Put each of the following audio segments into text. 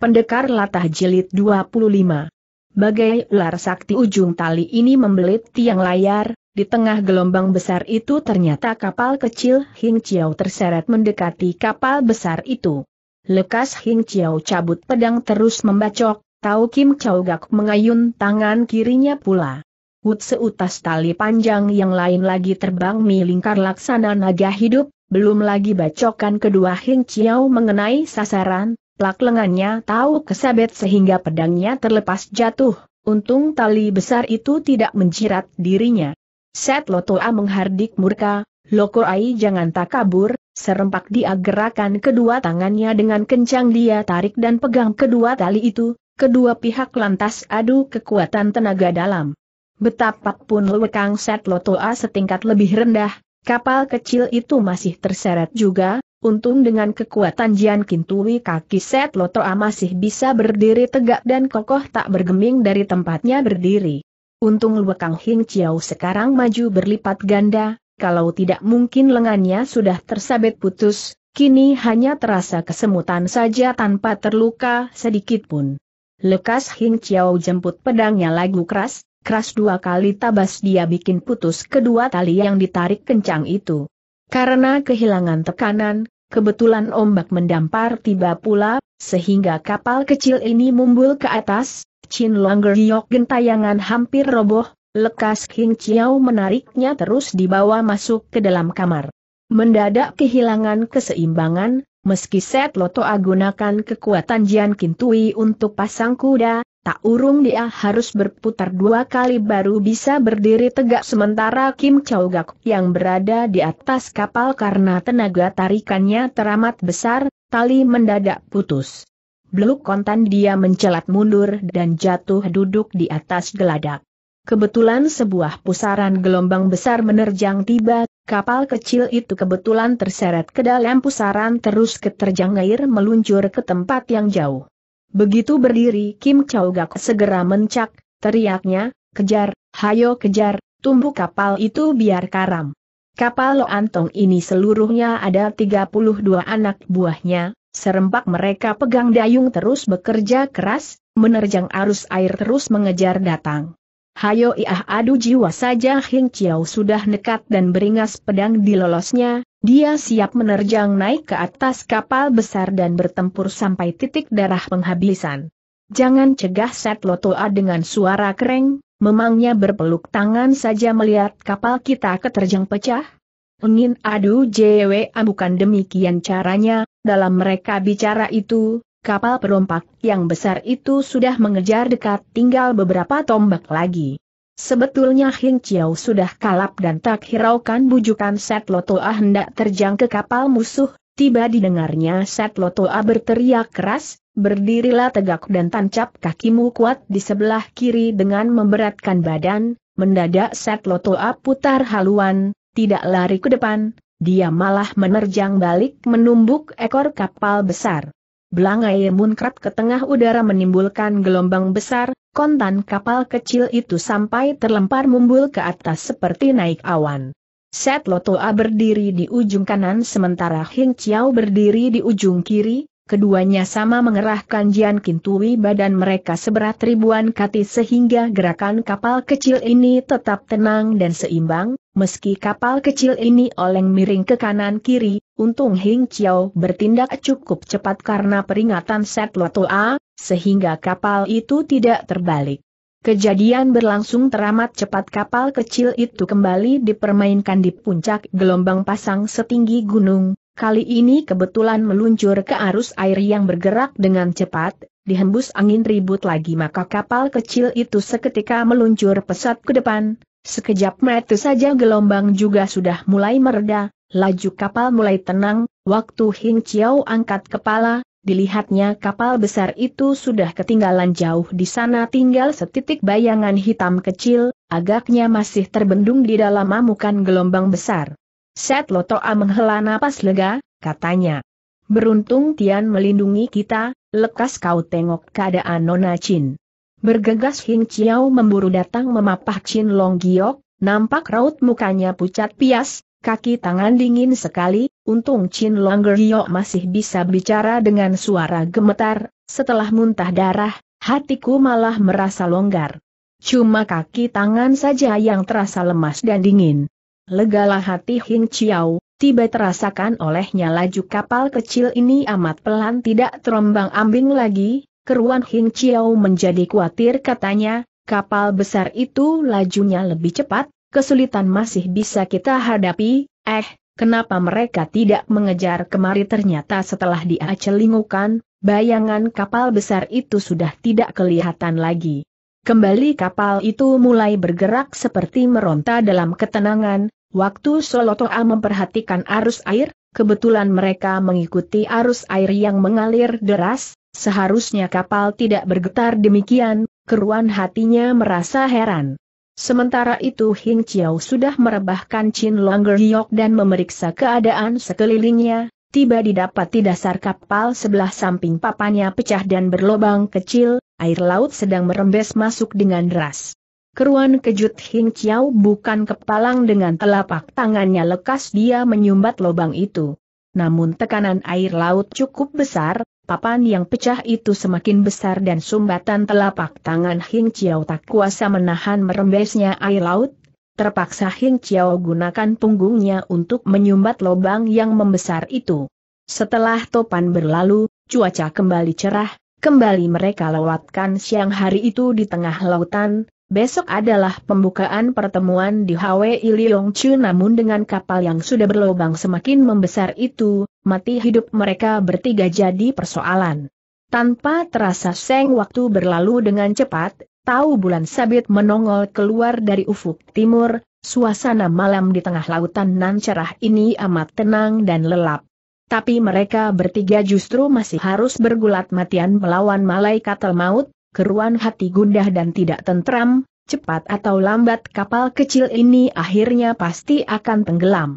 Pendekar Latah Jilid 25 Bagai ular sakti ujung tali ini membelit tiang layar, di tengah gelombang besar itu ternyata kapal kecil Hing Chiao terseret mendekati kapal besar itu. Lekas Hing Chiao cabut pedang terus membacok, Tau Kim Chow Gak mengayun tangan kirinya pula. Wut seutas tali panjang yang lain lagi terbang melingkar laksana naga hidup, belum lagi bacokan kedua Hing Chiao mengenai sasaran, Plak lengannya tahu kesabet sehingga pedangnya terlepas jatuh, untung tali besar itu tidak menjirat dirinya. Set Lotoa menghardik murka, Lokoai jangan tak kabur, serempak dia gerakan kedua tangannya dengan kencang dia tarik dan pegang kedua tali itu, kedua pihak lantas adu kekuatan tenaga dalam. Betapapun Lewekang Set Lotoa setingkat lebih rendah, kapal kecil itu masih terseret juga, Untung dengan kekuatan Jian Kintui kaki Set Lotoa masih bisa berdiri tegak dan kokoh tak bergeming dari tempatnya berdiri. Untung Luekang Hing Chiao sekarang maju berlipat ganda, kalau tidak mungkin lengannya sudah tersabet putus, kini hanya terasa kesemutan saja tanpa terluka sedikit pun. Lekas Hing Chiao jemput pedangnya lagu keras, keras dua kali tabas dia bikin putus kedua tali yang ditarik kencang itu. Karena kehilangan tekanan, kebetulan ombak mendampar tiba pula, sehingga kapal kecil ini mumbul ke atas, Chin Longer Yok gentayangan hampir roboh, lekas King Chiao menariknya terus dibawa masuk ke dalam kamar. Mendadak kehilangan keseimbangan, meski Set Loto agunakan kekuatan Jian Kintui untuk pasang kuda, Tak urung dia harus berputar dua kali baru bisa berdiri tegak sementara Kim Chow Gak yang berada di atas kapal karena tenaga tarikannya teramat besar, tali mendadak putus. Bluk kontan dia mencelat mundur dan jatuh duduk di atas geladak. Kebetulan sebuah pusaran gelombang besar menerjang tiba, kapal kecil itu kebetulan terseret ke dalam pusaran terus keterjang air meluncur ke tempat yang jauh. Begitu berdiri Kim Chow Gak segera mencak, teriaknya, kejar, hayo kejar, tumbuh kapal itu biar karam. Kapal Lo Antong ini seluruhnya ada 32 anak buahnya, serempak mereka pegang dayung terus bekerja keras, menerjang arus air terus mengejar datang. Hayo iah adu jiwa saja Hing Chiao sudah nekat dan beringas pedang di lolosnya. Dia siap menerjang naik ke atas kapal besar dan bertempur sampai titik darah penghabisan. Jangan cegah Set Lotoa dengan suara kering, memangnya berpeluk tangan saja melihat kapal kita keterjang pecah? Engin adu JW ah, bukan demikian caranya, dalam mereka bicara itu, kapal perompak yang besar itu sudah mengejar dekat tinggal beberapa tombak lagi. Sebetulnya Hing Chiao sudah kalap dan tak hiraukan bujukan Set Lotoa ah hendak terjang ke kapal musuh, tiba didengarnya Set Lotoa ah berteriak keras, berdirilah tegak dan tancap kakimu kuat di sebelah kiri dengan memberatkan badan, mendadak Set Lotoa ah putar haluan, tidak lari ke depan, dia malah menerjang balik menumbuk ekor kapal besar. Belangai munkrat ke tengah udara menimbulkan gelombang besar, kontan kapal kecil itu sampai terlempar mumbul ke atas seperti naik awan. Set Lotoa berdiri di ujung kanan sementara Hing Chiao berdiri di ujung kiri, keduanya sama mengerahkan Jian Kintui badan mereka seberat ribuan kati sehingga gerakan kapal kecil ini tetap tenang dan seimbang, meski kapal kecil ini oleng miring ke kanan kiri, untung Hing Chiao bertindak cukup cepat karena peringatan set Loto A, sehingga kapal itu tidak terbalik. Kejadian berlangsung teramat cepat kapal kecil itu kembali dipermainkan di puncak gelombang pasang setinggi gunung, Kali ini kebetulan meluncur ke arus air yang bergerak dengan cepat, dihembus angin ribut lagi maka kapal kecil itu seketika meluncur pesat ke depan, sekejap mata saja gelombang juga sudah mulai mereda, laju kapal mulai tenang, waktu Hing Chiao angkat kepala, dilihatnya kapal besar itu sudah ketinggalan jauh di sana tinggal setitik bayangan hitam kecil, agaknya masih terbendung di dalam amukan gelombang besar. Set Lotoa menghela napas lega, katanya. Beruntung Tian melindungi kita, lekas kau tengok keadaan Nona Chin. Bergegas Hing Chiao memburu datang memapah Chin Long Giok, nampak raut mukanya pucat pias, kaki tangan dingin sekali, untung Chin Long Giok masih bisa bicara dengan suara gemetar, setelah muntah darah, hatiku malah merasa longgar. Cuma kaki tangan saja yang terasa lemas dan dingin legalah hati Hing Chiao, tiba terasakan olehnya laju kapal kecil ini amat pelan tidak terombang ambing lagi, keruan Hing Chiao menjadi khawatir katanya, kapal besar itu lajunya lebih cepat, kesulitan masih bisa kita hadapi, eh, kenapa mereka tidak mengejar kemari ternyata setelah dia celingukan, bayangan kapal besar itu sudah tidak kelihatan lagi. Kembali kapal itu mulai bergerak seperti meronta dalam ketenangan, Waktu Solotoa memperhatikan arus air, kebetulan mereka mengikuti arus air yang mengalir deras, seharusnya kapal tidak bergetar demikian, keruan hatinya merasa heran. Sementara itu Hing Chiao sudah merebahkan Chin Longer Yok dan memeriksa keadaan sekelilingnya, tiba didapati dasar kapal sebelah samping papannya pecah dan berlobang kecil, air laut sedang merembes masuk dengan deras. Keruan kejut Hing Chiao bukan kepalang dengan telapak tangannya lekas dia menyumbat lubang itu. Namun tekanan air laut cukup besar, papan yang pecah itu semakin besar dan sumbatan telapak tangan Hing Chiao tak kuasa menahan merembesnya air laut. Terpaksa Hing Chiao gunakan punggungnya untuk menyumbat lubang yang membesar itu. Setelah topan berlalu, cuaca kembali cerah, kembali mereka lewatkan siang hari itu di tengah lautan, Besok adalah pembukaan pertemuan di HWI Chu namun dengan kapal yang sudah berlobang semakin membesar itu, mati hidup mereka bertiga jadi persoalan. Tanpa terasa seng waktu berlalu dengan cepat, tahu bulan sabit menongol keluar dari ufuk timur, suasana malam di tengah lautan nan cerah ini amat tenang dan lelap. Tapi mereka bertiga justru masih harus bergulat matian melawan malaikat maut, keruan hati gundah dan tidak tentram, cepat atau lambat kapal kecil ini akhirnya pasti akan tenggelam.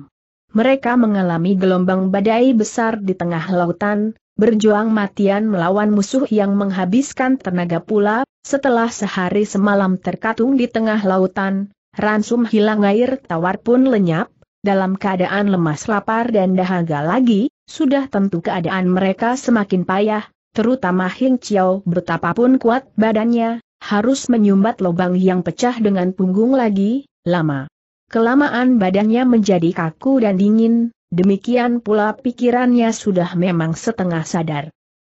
Mereka mengalami gelombang badai besar di tengah lautan, berjuang matian melawan musuh yang menghabiskan tenaga pula, setelah sehari semalam terkatung di tengah lautan, ransum hilang air tawar pun lenyap, dalam keadaan lemas lapar dan dahaga lagi, sudah tentu keadaan mereka semakin payah, terutama Hing Chiao betapapun kuat badannya, harus menyumbat lubang yang pecah dengan punggung lagi, lama. Kelamaan badannya menjadi kaku dan dingin, demikian pula pikirannya sudah memang setengah sadar.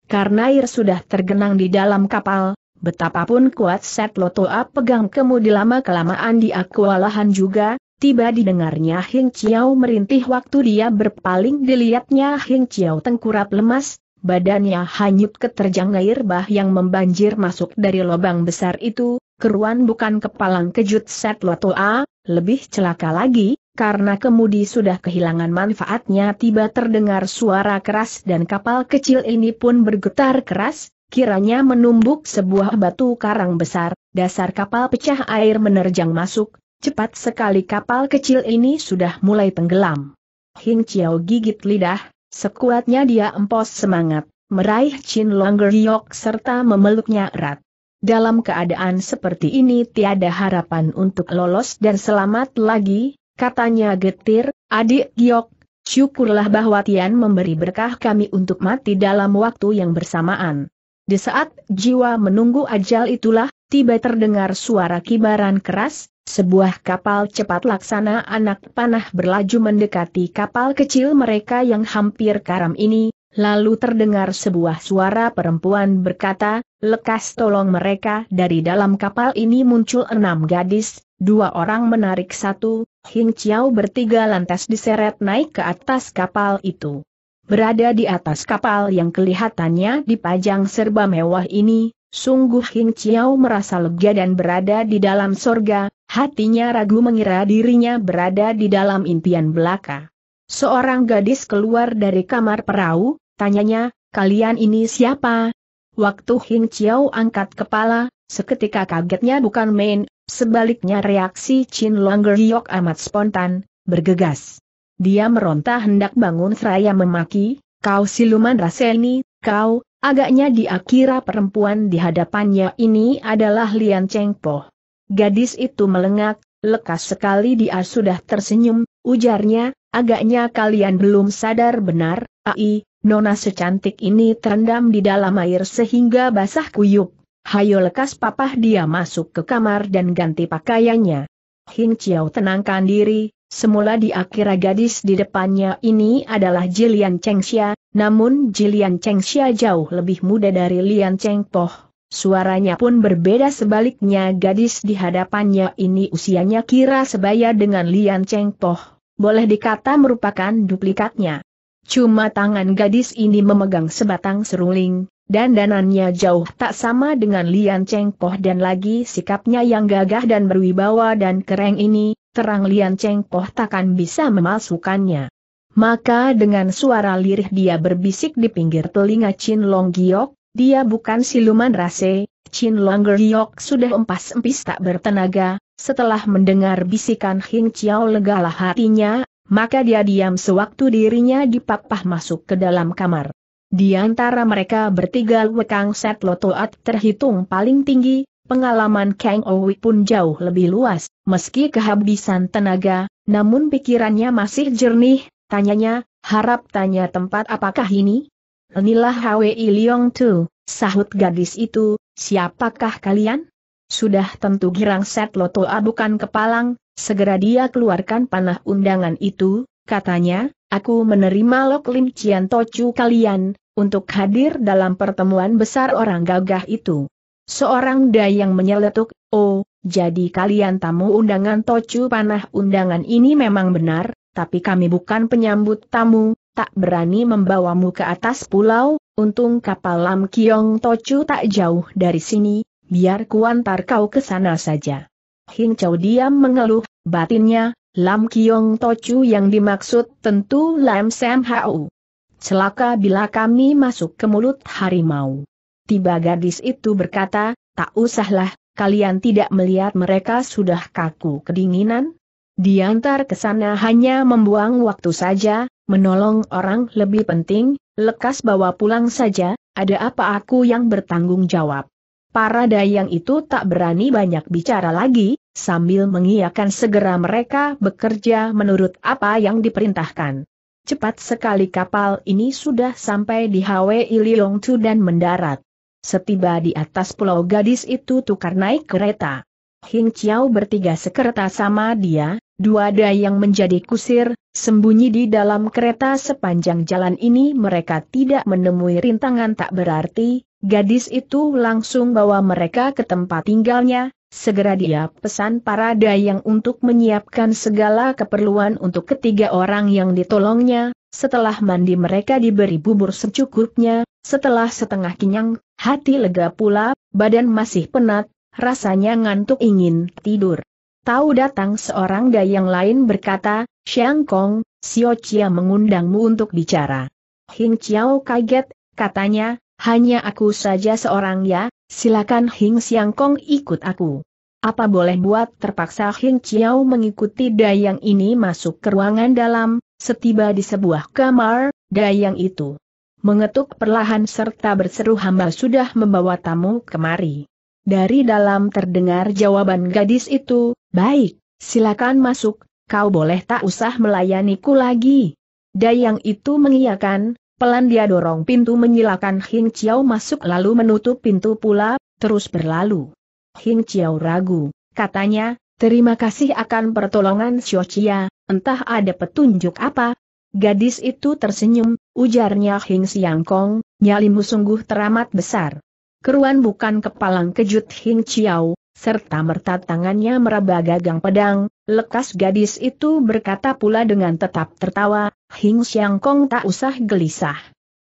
Karena air sudah tergenang di dalam kapal, betapapun kuat set lotoa pegang kemudi lama-kelamaan di akualahan juga, Tiba didengarnya Hing Chiao merintih waktu dia berpaling dilihatnya Hing Chiao tengkurap lemas, badannya hanyut keterjang air bah yang membanjir masuk dari lubang besar itu, keruan bukan kepalang kejut set A, lebih celaka lagi, karena kemudi sudah kehilangan manfaatnya tiba terdengar suara keras dan kapal kecil ini pun bergetar keras, kiranya menumbuk sebuah batu karang besar, dasar kapal pecah air menerjang masuk, cepat sekali kapal kecil ini sudah mulai tenggelam. Hing Chiao gigit lidah, Sekuatnya dia empos semangat, meraih Chin Longgeriok serta memeluknya erat. Dalam keadaan seperti ini tiada harapan untuk lolos dan selamat lagi, katanya getir, adik Giok, syukurlah bahwa Tian memberi berkah kami untuk mati dalam waktu yang bersamaan. Di saat jiwa menunggu ajal itulah, tiba terdengar suara kibaran keras, sebuah kapal cepat laksana anak panah berlaju mendekati kapal kecil mereka yang hampir karam ini, lalu terdengar sebuah suara perempuan berkata, lekas tolong mereka dari dalam kapal ini muncul enam gadis, dua orang menarik satu, Hing Chiao bertiga lantas diseret naik ke atas kapal itu. Berada di atas kapal yang kelihatannya dipajang serba mewah ini, Sungguh Hing Chiao merasa lega dan berada di dalam sorga, Hatinya ragu mengira dirinya berada di dalam impian belaka. Seorang gadis keluar dari kamar perahu, tanyanya, kalian ini siapa? Waktu Hing Chiao angkat kepala, seketika kagetnya bukan main, sebaliknya reaksi Chin Longer Hyok amat spontan, bergegas. Dia meronta hendak bangun seraya memaki, kau siluman raseni, kau, agaknya di kira perempuan di hadapannya ini adalah Lian Cheng Poh. Gadis itu melengak, lekas sekali dia sudah tersenyum, ujarnya, agaknya kalian belum sadar benar, ai, nona secantik ini terendam di dalam air sehingga basah kuyup. Hayo lekas papah dia masuk ke kamar dan ganti pakaiannya. Hing Chiao tenangkan diri, semula di akhir gadis di depannya ini adalah Jilian Xia, namun Jilian Xia jauh lebih muda dari Lian Cheng Poh. Suaranya pun berbeda sebaliknya gadis di hadapannya ini usianya kira sebaya dengan Lian Cheng Poh, boleh dikata merupakan duplikatnya. Cuma tangan gadis ini memegang sebatang seruling, dan danannya jauh tak sama dengan Lian Cheng Poh dan lagi sikapnya yang gagah dan berwibawa dan keren ini, terang Lian Cheng Poh takkan bisa memasukkannya. Maka dengan suara lirih dia berbisik di pinggir telinga Chin Long Giok, dia bukan siluman rase, Chin Longer Hyok sudah empas-empis tak bertenaga, setelah mendengar bisikan Hing Chiao legalah hatinya, maka dia diam sewaktu dirinya dipapah masuk ke dalam kamar. Di antara mereka bertiga Wekang Set Lotoat terhitung paling tinggi, pengalaman Kang Owi pun jauh lebih luas, meski kehabisan tenaga, namun pikirannya masih jernih, tanyanya, harap tanya tempat apakah ini? Inilah Hwi Leong Tu, sahut gadis itu, siapakah kalian? Sudah tentu girang set loto adukan kepalang, segera dia keluarkan panah undangan itu, katanya, aku menerima Lok Lim Cian Tocu kalian, untuk hadir dalam pertemuan besar orang gagah itu. Seorang dayang menyeletuk, oh, jadi kalian tamu undangan Tocu panah undangan ini memang benar, tapi kami bukan penyambut tamu, tak berani membawamu ke atas pulau, untung kapal Lam Kiong Tochu tak jauh dari sini, biar kuantar kau ke sana saja. Hing Chow diam mengeluh, batinnya, Lam Kiong Tochu yang dimaksud tentu Lam Sam Hau. Celaka bila kami masuk ke mulut harimau. Tiba gadis itu berkata, tak usahlah, kalian tidak melihat mereka sudah kaku kedinginan? Diantar ke sana hanya membuang waktu saja, menolong orang lebih penting, lekas bawa pulang saja, ada apa aku yang bertanggung jawab. Para dayang itu tak berani banyak bicara lagi, sambil mengiakan segera mereka bekerja menurut apa yang diperintahkan. Cepat sekali kapal ini sudah sampai di Hwe Iliongtu dan mendarat. Setiba di atas pulau gadis itu tukar naik kereta. Hing Chiao bertiga sekerta sama dia, dua ada yang menjadi kusir, sembunyi di dalam kereta sepanjang jalan ini mereka tidak menemui rintangan tak berarti, gadis itu langsung bawa mereka ke tempat tinggalnya, segera dia pesan para dayang untuk menyiapkan segala keperluan untuk ketiga orang yang ditolongnya, setelah mandi mereka diberi bubur secukupnya, setelah setengah kenyang, hati lega pula, badan masih penat, Rasanya ngantuk ingin tidur. Tahu datang seorang dayang lain berkata, Xiang Kong, Xiao Chia mengundangmu untuk bicara. Hing Chiao kaget, katanya, hanya aku saja seorang ya, silakan Hing Xiang Kong ikut aku. Apa boleh buat terpaksa Hing Chiao mengikuti dayang ini masuk ke ruangan dalam, setiba di sebuah kamar, dayang itu mengetuk perlahan serta berseru hamba sudah membawa tamu kemari. Dari dalam terdengar jawaban gadis itu, baik, silakan masuk, kau boleh tak usah melayaniku lagi. Dayang itu mengiyakan, pelan dia dorong pintu menyilakan Hing Chiao masuk lalu menutup pintu pula, terus berlalu. Hing Chiao ragu, katanya, terima kasih akan pertolongan Xiao Chia, entah ada petunjuk apa. Gadis itu tersenyum, ujarnya Hing Siang Kong, nyalimu sungguh teramat besar. Keruan bukan kepalang kejut Hing Chiao, serta merta tangannya meraba gagang pedang, lekas gadis itu berkata pula dengan tetap tertawa, Hing Xiang Kong tak usah gelisah.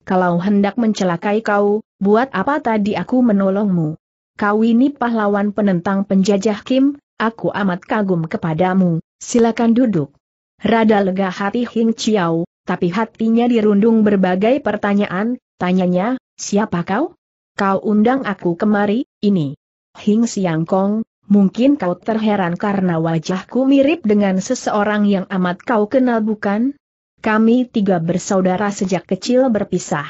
Kalau hendak mencelakai kau, buat apa tadi aku menolongmu? Kau ini pahlawan penentang penjajah Kim, aku amat kagum kepadamu, silakan duduk. Rada lega hati Hing Chiao, tapi hatinya dirundung berbagai pertanyaan, tanyanya, siapa kau? kau undang aku kemari, ini. Hing Siang Kong, mungkin kau terheran karena wajahku mirip dengan seseorang yang amat kau kenal bukan? Kami tiga bersaudara sejak kecil berpisah.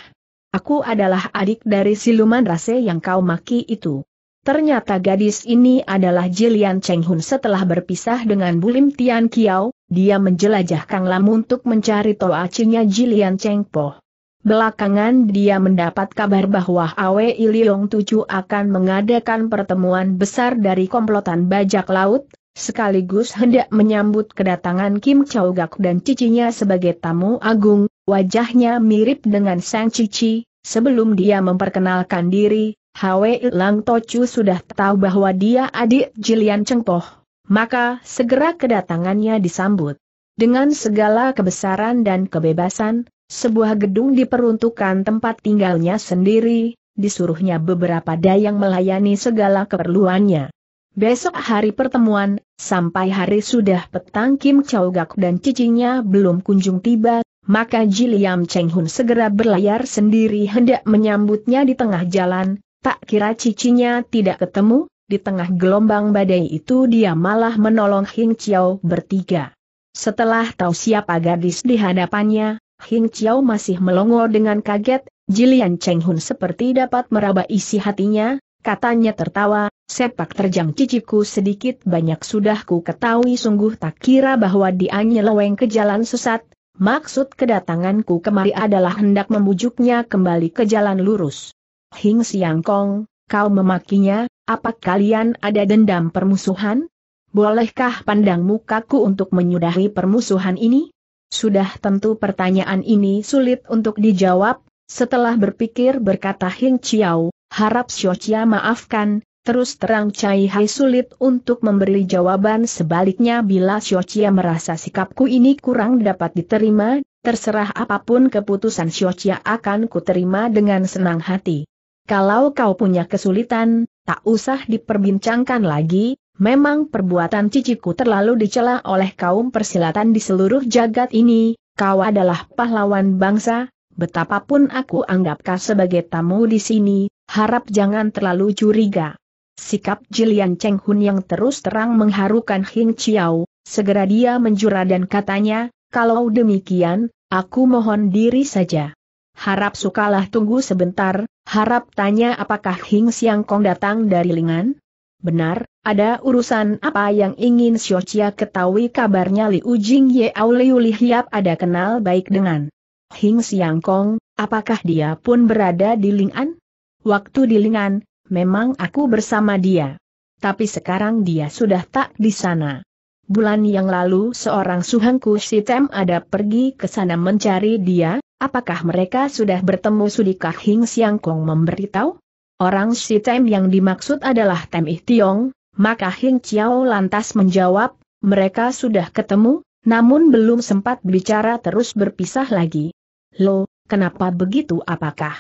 Aku adalah adik dari siluman rase yang kau maki itu. Ternyata gadis ini adalah Jilian Cheng Hun setelah berpisah dengan Bulim Tian Kiao, dia menjelajah Kang Lam untuk mencari toacinya Jilian Cheng Poh. Belakangan dia mendapat kabar bahwa Awe Iliong Tucu akan mengadakan pertemuan besar dari komplotan bajak laut, sekaligus hendak menyambut kedatangan Kim Chow Gak dan cicinya sebagai tamu agung, wajahnya mirip dengan sang cici, sebelum dia memperkenalkan diri, Awe Lang Tucu sudah tahu bahwa dia adik Jilian Cengpoh, maka segera kedatangannya disambut. Dengan segala kebesaran dan kebebasan, sebuah gedung diperuntukkan tempat tinggalnya sendiri, disuruhnya beberapa dayang melayani segala keperluannya. Besok hari pertemuan, sampai hari sudah petang Kim Chow Gak dan cicinya belum kunjung tiba, maka Jiliam Cheng Hun segera berlayar sendiri hendak menyambutnya di tengah jalan, tak kira cicinya tidak ketemu, di tengah gelombang badai itu dia malah menolong Hing Chiao bertiga. Setelah tahu siapa gadis di hadapannya, Hing Chiao masih melongo dengan kaget, Jilian Cheng Hun seperti dapat meraba isi hatinya, katanya tertawa, sepak terjang ciciku sedikit banyak sudah ku ketahui sungguh tak kira bahwa dia nyeleweng ke jalan sesat, maksud kedatanganku kemari adalah hendak membujuknya kembali ke jalan lurus. Hing Siang Kong, kau memakinya, apa kalian ada dendam permusuhan? Bolehkah pandang mukaku untuk menyudahi permusuhan ini? Sudah tentu pertanyaan ini sulit untuk dijawab, setelah berpikir berkata Hing Chiao, harap Xiao maafkan, terus terang Chai Hai sulit untuk memberi jawaban sebaliknya bila Xiao merasa sikapku ini kurang dapat diterima, terserah apapun keputusan Xiao akan kuterima dengan senang hati. Kalau kau punya kesulitan, tak usah diperbincangkan lagi, Memang perbuatan ciciku terlalu dicela oleh kaum persilatan di seluruh jagat ini, kau adalah pahlawan bangsa, betapapun aku anggap kau sebagai tamu di sini, harap jangan terlalu curiga. Sikap Jilian Cheng Hun yang terus terang mengharukan Hing Chiao, segera dia menjura dan katanya, kalau demikian, aku mohon diri saja. Harap sukalah tunggu sebentar, harap tanya apakah Hing Siang Kong datang dari Lingan? Benar, ada urusan apa yang ingin Xiochia ketahui kabarnya Liu Jing Yeau Liu Li Hiap ada kenal baik dengan Hing Siang Kong, apakah dia pun berada di Ling'an? Waktu di Ling'an, memang aku bersama dia. Tapi sekarang dia sudah tak di sana. Bulan yang lalu seorang suhengku Sitem ada pergi ke sana mencari dia, apakah mereka sudah bertemu sudikah Hing Siang Kong memberitahu? Orang Sitem yang dimaksud adalah Ih Tiong, maka Hing Chiao lantas menjawab, mereka sudah ketemu, namun belum sempat bicara terus berpisah lagi. Lo, kenapa begitu apakah?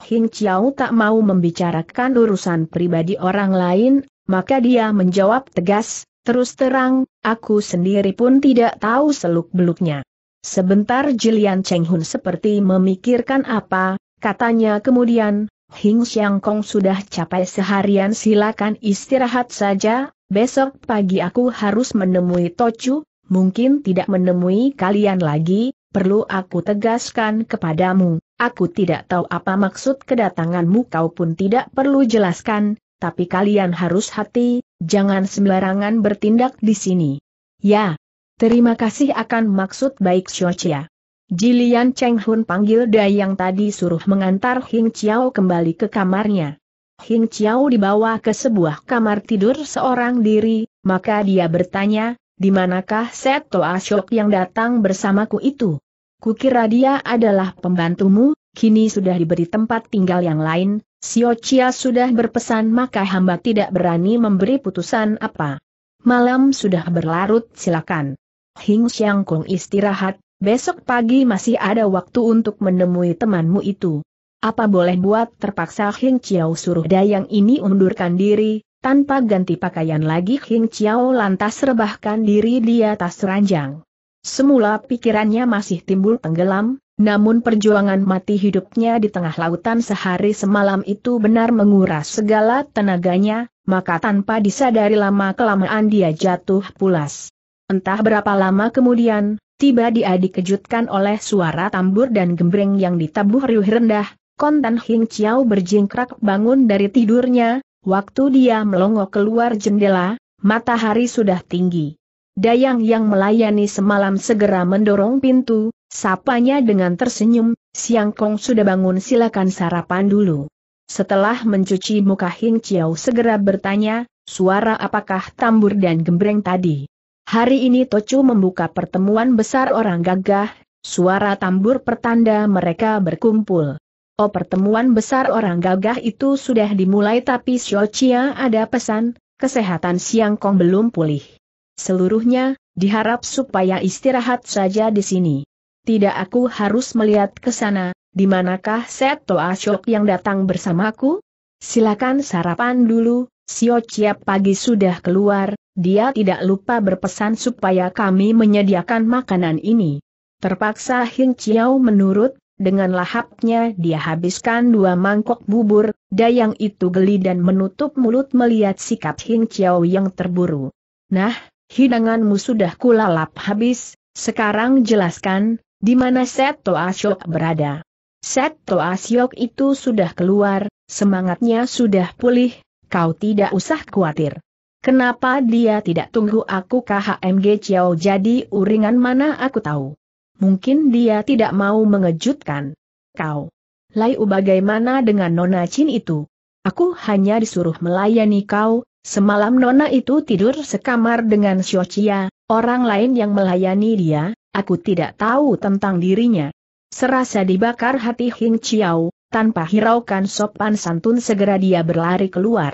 Hing Chiao tak mau membicarakan urusan pribadi orang lain, maka dia menjawab tegas, terus terang, aku sendiri pun tidak tahu seluk-beluknya. Sebentar Jilian Cheng Hun seperti memikirkan apa, katanya kemudian, Hing Xiang Kong sudah capai seharian silakan istirahat saja, besok pagi aku harus menemui Tochu, mungkin tidak menemui kalian lagi, perlu aku tegaskan kepadamu, aku tidak tahu apa maksud kedatanganmu kau pun tidak perlu jelaskan, tapi kalian harus hati, jangan sembarangan bertindak di sini. Ya, terima kasih akan maksud baik Chia. Jilian Cheng Hun panggil Dayang tadi suruh mengantar Hing Chiao kembali ke kamarnya. Hing Chiao dibawa ke sebuah kamar tidur seorang diri, maka dia bertanya, di manakah Seto Ashok yang datang bersamaku itu? Kukira dia adalah pembantumu, kini sudah diberi tempat tinggal yang lain, Sio Chia sudah berpesan maka hamba tidak berani memberi putusan apa. Malam sudah berlarut silakan. Hing Xiang Kong istirahat, Besok pagi masih ada waktu untuk menemui temanmu itu. Apa boleh buat terpaksa Hing Chiao suruh dayang ini undurkan diri, tanpa ganti pakaian lagi Hing Chiao lantas rebahkan diri di atas ranjang. Semula pikirannya masih timbul tenggelam, namun perjuangan mati hidupnya di tengah lautan sehari semalam itu benar menguras segala tenaganya, maka tanpa disadari lama-kelamaan dia jatuh pulas. Entah berapa lama kemudian, Tiba dia dikejutkan oleh suara tambur dan gembreng yang ditabuh riuh rendah, kontan Hing Chiao berjingkrak bangun dari tidurnya, waktu dia melongo keluar jendela, matahari sudah tinggi. Dayang yang melayani semalam segera mendorong pintu, sapanya dengan tersenyum, Siang Kong sudah bangun silakan sarapan dulu. Setelah mencuci muka Hing Chiao segera bertanya, suara apakah tambur dan gembreng tadi? Hari ini Tocu membuka pertemuan besar orang gagah, suara tambur pertanda mereka berkumpul. Oh pertemuan besar orang gagah itu sudah dimulai tapi Chia ada pesan, kesehatan Siang Kong belum pulih. Seluruhnya, diharap supaya istirahat saja di sini. Tidak aku harus melihat ke sana, di manakah Seto Ashok yang datang bersamaku? Silakan sarapan dulu, Sio Chiap pagi sudah keluar, dia tidak lupa berpesan supaya kami menyediakan makanan ini. Terpaksa Hing Chiao menurut, dengan lahapnya dia habiskan dua mangkok bubur, dayang itu geli dan menutup mulut melihat sikap Hing Chiao yang terburu. Nah, hidanganmu sudah kulalap habis, sekarang jelaskan, di mana Seto Asyok berada. Seto Asyok itu sudah keluar, semangatnya sudah pulih, kau tidak usah khawatir. Kenapa dia tidak tunggu aku KHMG Chiao jadi uringan mana aku tahu. Mungkin dia tidak mau mengejutkan. Kau. Laiu bagaimana dengan Nona Chin itu? Aku hanya disuruh melayani kau, semalam Nona itu tidur sekamar dengan Chia, orang lain yang melayani dia, aku tidak tahu tentang dirinya. Serasa dibakar hati Hing Chiao, tanpa hiraukan sopan santun segera dia berlari keluar.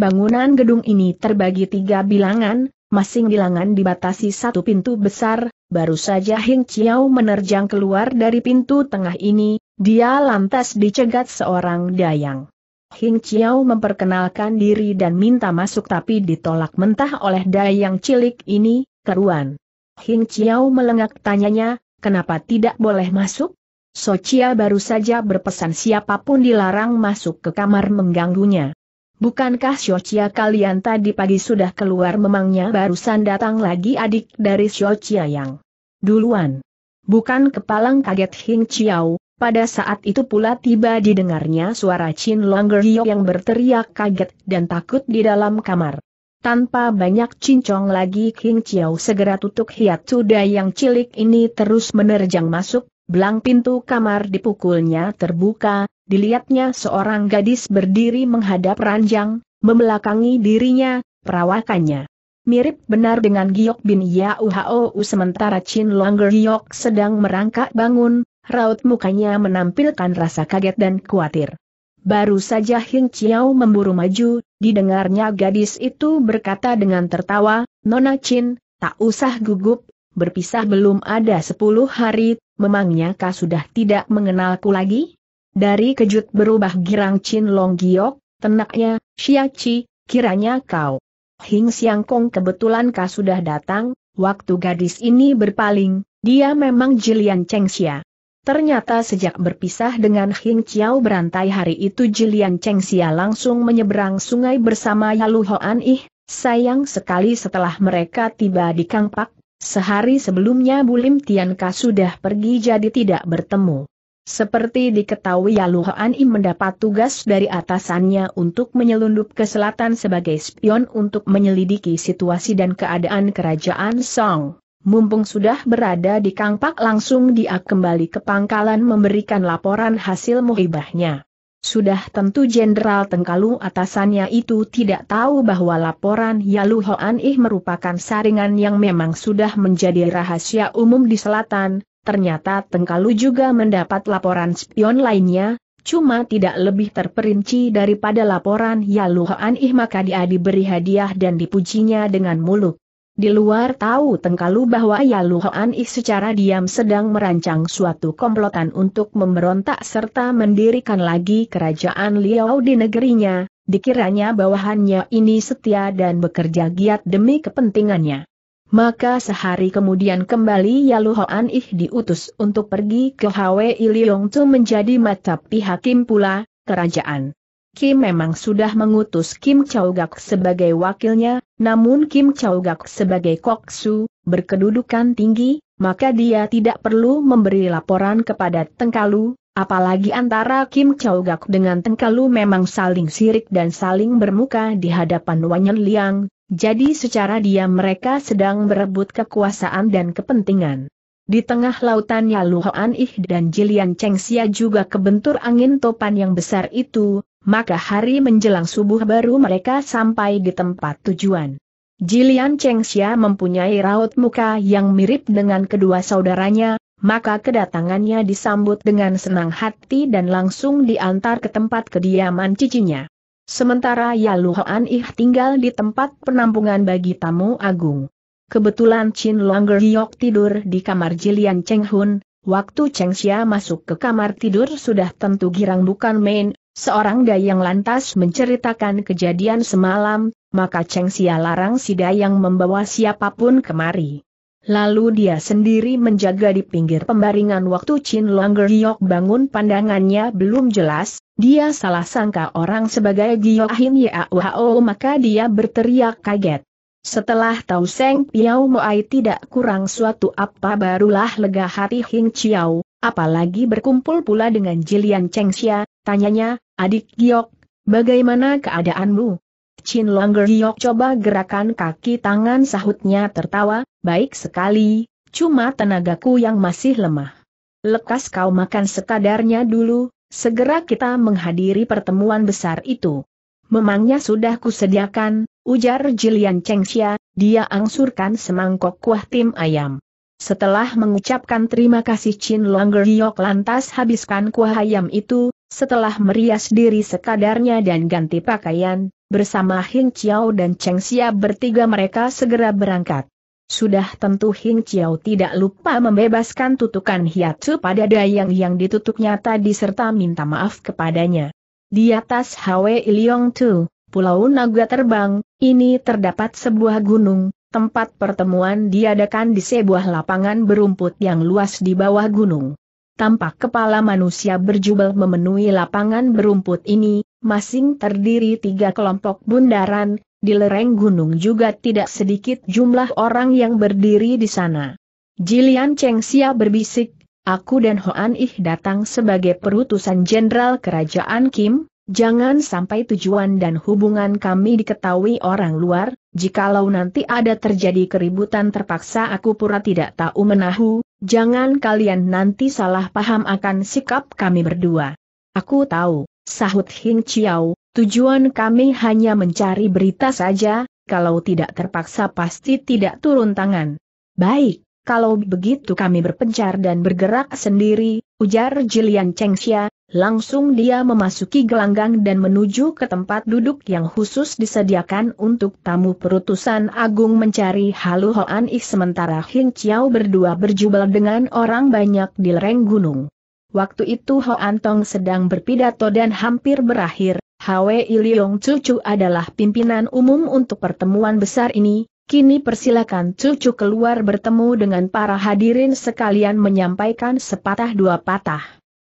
Bangunan gedung ini terbagi tiga bilangan, masing bilangan dibatasi satu pintu besar, baru saja Heng Chiao menerjang keluar dari pintu tengah ini, dia lantas dicegat seorang dayang. Heng Chiao memperkenalkan diri dan minta masuk tapi ditolak mentah oleh dayang cilik ini, keruan. Heng Chiao melengak tanyanya, kenapa tidak boleh masuk? Socia baru saja berpesan siapapun dilarang masuk ke kamar mengganggunya. Bukankah Shochia kalian tadi pagi sudah keluar memangnya barusan datang lagi adik dari Shochia yang duluan? Bukan kepalang kaget Hing Chiao, pada saat itu pula tiba didengarnya suara Chin Longer Hyo yang berteriak kaget dan takut di dalam kamar. Tanpa banyak cincong lagi Hing Chiao segera tutup hiat suda yang cilik ini terus menerjang masuk, belang pintu kamar dipukulnya terbuka, dilihatnya seorang gadis berdiri menghadap ranjang, membelakangi dirinya, perawakannya. Mirip benar dengan Giok bin Yauhou sementara Chin Longer Giok sedang merangkak bangun, raut mukanya menampilkan rasa kaget dan khawatir. Baru saja Hing Chiao memburu maju, didengarnya gadis itu berkata dengan tertawa, Nona Chin, tak usah gugup, berpisah belum ada sepuluh hari, memangnya kau sudah tidak mengenalku lagi? Dari kejut berubah girang Chin Long Giok, tenaknya, Xiaci, kiranya kau. Hing Siang Kong kebetulan kau sudah datang, waktu gadis ini berpaling, dia memang Jilian Cheng Xia. Ternyata sejak berpisah dengan Hing Chiao berantai hari itu Jilian Cheng Xia langsung menyeberang sungai bersama Yalu Hoan Ih, sayang sekali setelah mereka tiba di Kang Pak, sehari sebelumnya Bulim Tian Ka sudah pergi jadi tidak bertemu. Seperti diketahui Yaluhan Im mendapat tugas dari atasannya untuk menyelundup ke selatan sebagai spion untuk menyelidiki situasi dan keadaan kerajaan Song. Mumpung sudah berada di Kangpak langsung dia kembali ke pangkalan memberikan laporan hasil muhibahnya. Sudah tentu Jenderal Tengkalu atasannya itu tidak tahu bahwa laporan Yalu Hoan Ih merupakan saringan yang memang sudah menjadi rahasia umum di selatan, Ternyata Tengkalu juga mendapat laporan spion lainnya, cuma tidak lebih terperinci daripada laporan Yaluhaan Ih maka dia diberi hadiah dan dipujinya dengan muluk. Di luar tahu Tengkalu bahwa Yaluhaan Ih secara diam sedang merancang suatu komplotan untuk memberontak serta mendirikan lagi kerajaan Liao di negerinya, dikiranya bawahannya ini setia dan bekerja giat demi kepentingannya. Maka sehari kemudian kembali Yalu Hoan Ih diutus untuk pergi ke Hwe Iliong Tu menjadi mata pihak Kim pula, kerajaan. Kim memang sudah mengutus Kim Chaugak sebagai wakilnya, namun Kim Chaugak sebagai koksu, berkedudukan tinggi, maka dia tidak perlu memberi laporan kepada Tengkalu, apalagi antara Kim Chaugak dengan Tengkalu memang saling sirik dan saling bermuka di hadapan Wanyan Liang, jadi secara diam mereka sedang berebut kekuasaan dan kepentingan. Di tengah lautannya Hoan Ih dan Jilian Chengxia juga kebentur angin topan yang besar itu, maka hari menjelang subuh baru mereka sampai di tempat tujuan. Jilian Chengxia mempunyai raut muka yang mirip dengan kedua saudaranya, maka kedatangannya disambut dengan senang hati dan langsung diantar ke tempat kediaman cicinya. Sementara Yaluhoan Ih tinggal di tempat penampungan bagi tamu agung. Kebetulan Chin Longer Hyok tidur di kamar Jilian Cheng Hun, waktu Cheng Xia masuk ke kamar tidur sudah tentu girang bukan main, seorang dayang lantas menceritakan kejadian semalam, maka Cheng Xia larang si dayang membawa siapapun kemari. Lalu dia sendiri menjaga di pinggir pembaringan waktu Chin Long Giok bangun pandangannya belum jelas, dia salah sangka orang sebagai Giok Ahin Ya Wao maka dia berteriak kaget. Setelah tahu Seng Piao Moai tidak kurang suatu apa barulah lega hati Hing Chiao, apalagi berkumpul pula dengan Jilian Xia, tanyanya, adik Giok, bagaimana keadaanmu? Chin Long Hyok coba gerakan kaki tangan sahutnya tertawa, baik sekali, cuma tenagaku yang masih lemah. Lekas kau makan sekadarnya dulu, segera kita menghadiri pertemuan besar itu. Memangnya sudah kusediakan, ujar Jilian Chengxia, dia angsurkan semangkok kuah tim ayam. Setelah mengucapkan terima kasih Chin Long Hyok lantas habiskan kuah ayam itu, setelah merias diri sekadarnya dan ganti pakaian, bersama Hing Chiao dan Cheng Xia bertiga mereka segera berangkat. Sudah tentu Hing Chiao tidak lupa membebaskan tutukan Hiatu pada dayang yang ditutupnya tadi serta minta maaf kepadanya. Di atas Hwe Iliong Tu, Pulau Naga Terbang, ini terdapat sebuah gunung, tempat pertemuan diadakan di sebuah lapangan berumput yang luas di bawah gunung tampak kepala manusia berjubel memenuhi lapangan berumput ini, masing terdiri tiga kelompok bundaran, di lereng gunung juga tidak sedikit jumlah orang yang berdiri di sana. Jilian Chengxia berbisik, aku dan Hoan Ih datang sebagai perutusan Jenderal Kerajaan Kim, Jangan sampai tujuan dan hubungan kami diketahui orang luar, jikalau nanti ada terjadi keributan terpaksa aku pura tidak tahu menahu, jangan kalian nanti salah paham akan sikap kami berdua. Aku tahu, sahut Hing Chiao, tujuan kami hanya mencari berita saja, kalau tidak terpaksa pasti tidak turun tangan. Baik, kalau begitu kami berpencar dan bergerak sendiri, ujar Jilian Chengxia, langsung dia memasuki gelanggang dan menuju ke tempat duduk yang khusus disediakan untuk tamu perutusan agung mencari Halu Hoan Ih sementara Hing Chiao berdua berjubel dengan orang banyak di lereng gunung. Waktu itu Hoan Antong sedang berpidato dan hampir berakhir, Hwe Iliong Cucu adalah pimpinan umum untuk pertemuan besar ini, Kini persilakan cucu keluar bertemu dengan para hadirin sekalian menyampaikan sepatah dua patah.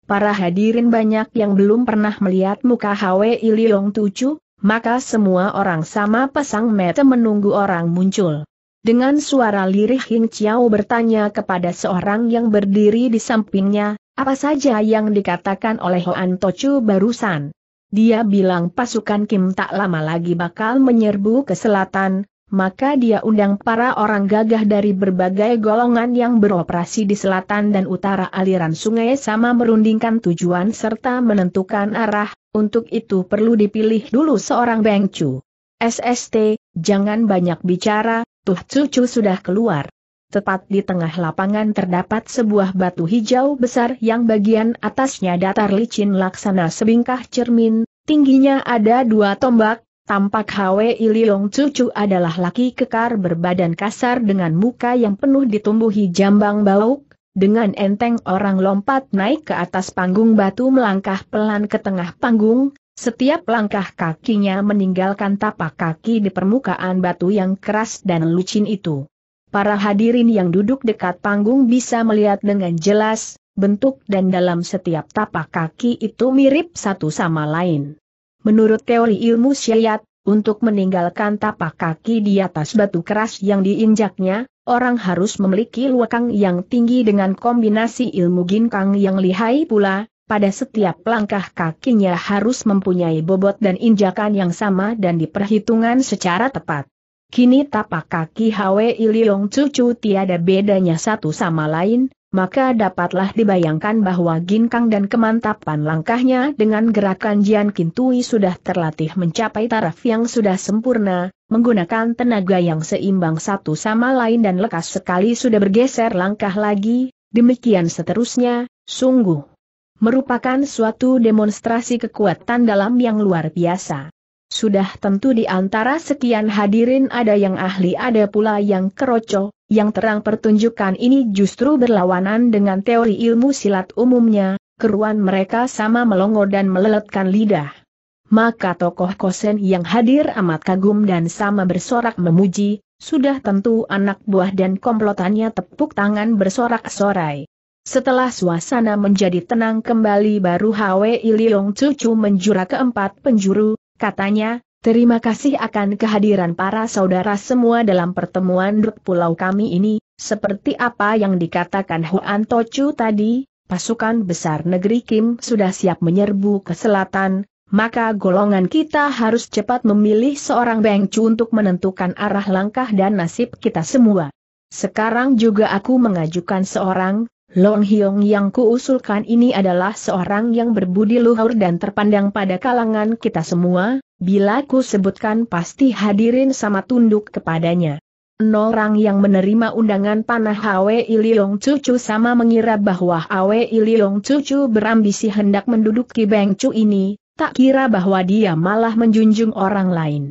Para hadirin banyak yang belum pernah melihat muka Hwe Iliong Tucu, maka semua orang sama pasang mata menunggu orang muncul. Dengan suara lirih Hing Chiao bertanya kepada seorang yang berdiri di sampingnya, apa saja yang dikatakan oleh Hoan Tocu barusan. Dia bilang pasukan Kim tak lama lagi bakal menyerbu ke selatan, maka dia undang para orang gagah dari berbagai golongan yang beroperasi di selatan dan utara aliran sungai sama merundingkan tujuan serta menentukan arah, untuk itu perlu dipilih dulu seorang Bengcu. SST, jangan banyak bicara, Tuh Cucu sudah keluar. Tepat di tengah lapangan terdapat sebuah batu hijau besar yang bagian atasnya datar licin laksana sebingkah cermin, tingginya ada dua tombak, Tampak Hwe Iliong Cucu adalah laki kekar berbadan kasar dengan muka yang penuh ditumbuhi jambang bauk, dengan enteng orang lompat naik ke atas panggung batu melangkah pelan ke tengah panggung, setiap langkah kakinya meninggalkan tapak kaki di permukaan batu yang keras dan lucin itu. Para hadirin yang duduk dekat panggung bisa melihat dengan jelas, bentuk dan dalam setiap tapak kaki itu mirip satu sama lain. Menurut teori ilmu syariat, untuk meninggalkan tapak kaki di atas batu keras yang diinjaknya, orang harus memiliki luakang yang tinggi dengan kombinasi ilmu ginkang yang lihai pula, pada setiap langkah kakinya harus mempunyai bobot dan injakan yang sama dan diperhitungan secara tepat. Kini tapak kaki Hwe Iliong Cucu tiada bedanya satu sama lain, maka dapatlah dibayangkan bahwa ginkang dan kemantapan langkahnya dengan gerakan Jian Kintui sudah terlatih mencapai taraf yang sudah sempurna, menggunakan tenaga yang seimbang satu sama lain dan lekas sekali sudah bergeser langkah lagi, demikian seterusnya, sungguh merupakan suatu demonstrasi kekuatan dalam yang luar biasa. Sudah tentu di antara sekian hadirin ada yang ahli ada pula yang keroco, yang terang pertunjukan ini justru berlawanan dengan teori ilmu silat umumnya, keruan mereka sama melongo dan meleletkan lidah. Maka tokoh kosen yang hadir amat kagum dan sama bersorak memuji, sudah tentu anak buah dan komplotannya tepuk tangan bersorak-sorai. Setelah suasana menjadi tenang kembali baru Hwe Iliong Cucu menjura keempat penjuru, Katanya, terima kasih akan kehadiran para saudara semua dalam pertemuan di Pulau kami ini, seperti apa yang dikatakan Huan Tochu tadi, pasukan besar negeri Kim sudah siap menyerbu ke selatan, maka golongan kita harus cepat memilih seorang Beng untuk menentukan arah langkah dan nasib kita semua. Sekarang juga aku mengajukan seorang, Long Hyong yang kuusulkan ini adalah seorang yang berbudi luhur dan terpandang pada kalangan kita semua, bila ku sebutkan pasti hadirin sama tunduk kepadanya. Orang yang menerima undangan panah Hwe Iliong Cucu sama mengira bahwa Hwe Iliong Cucu berambisi hendak menduduki Cu ini, tak kira bahwa dia malah menjunjung orang lain.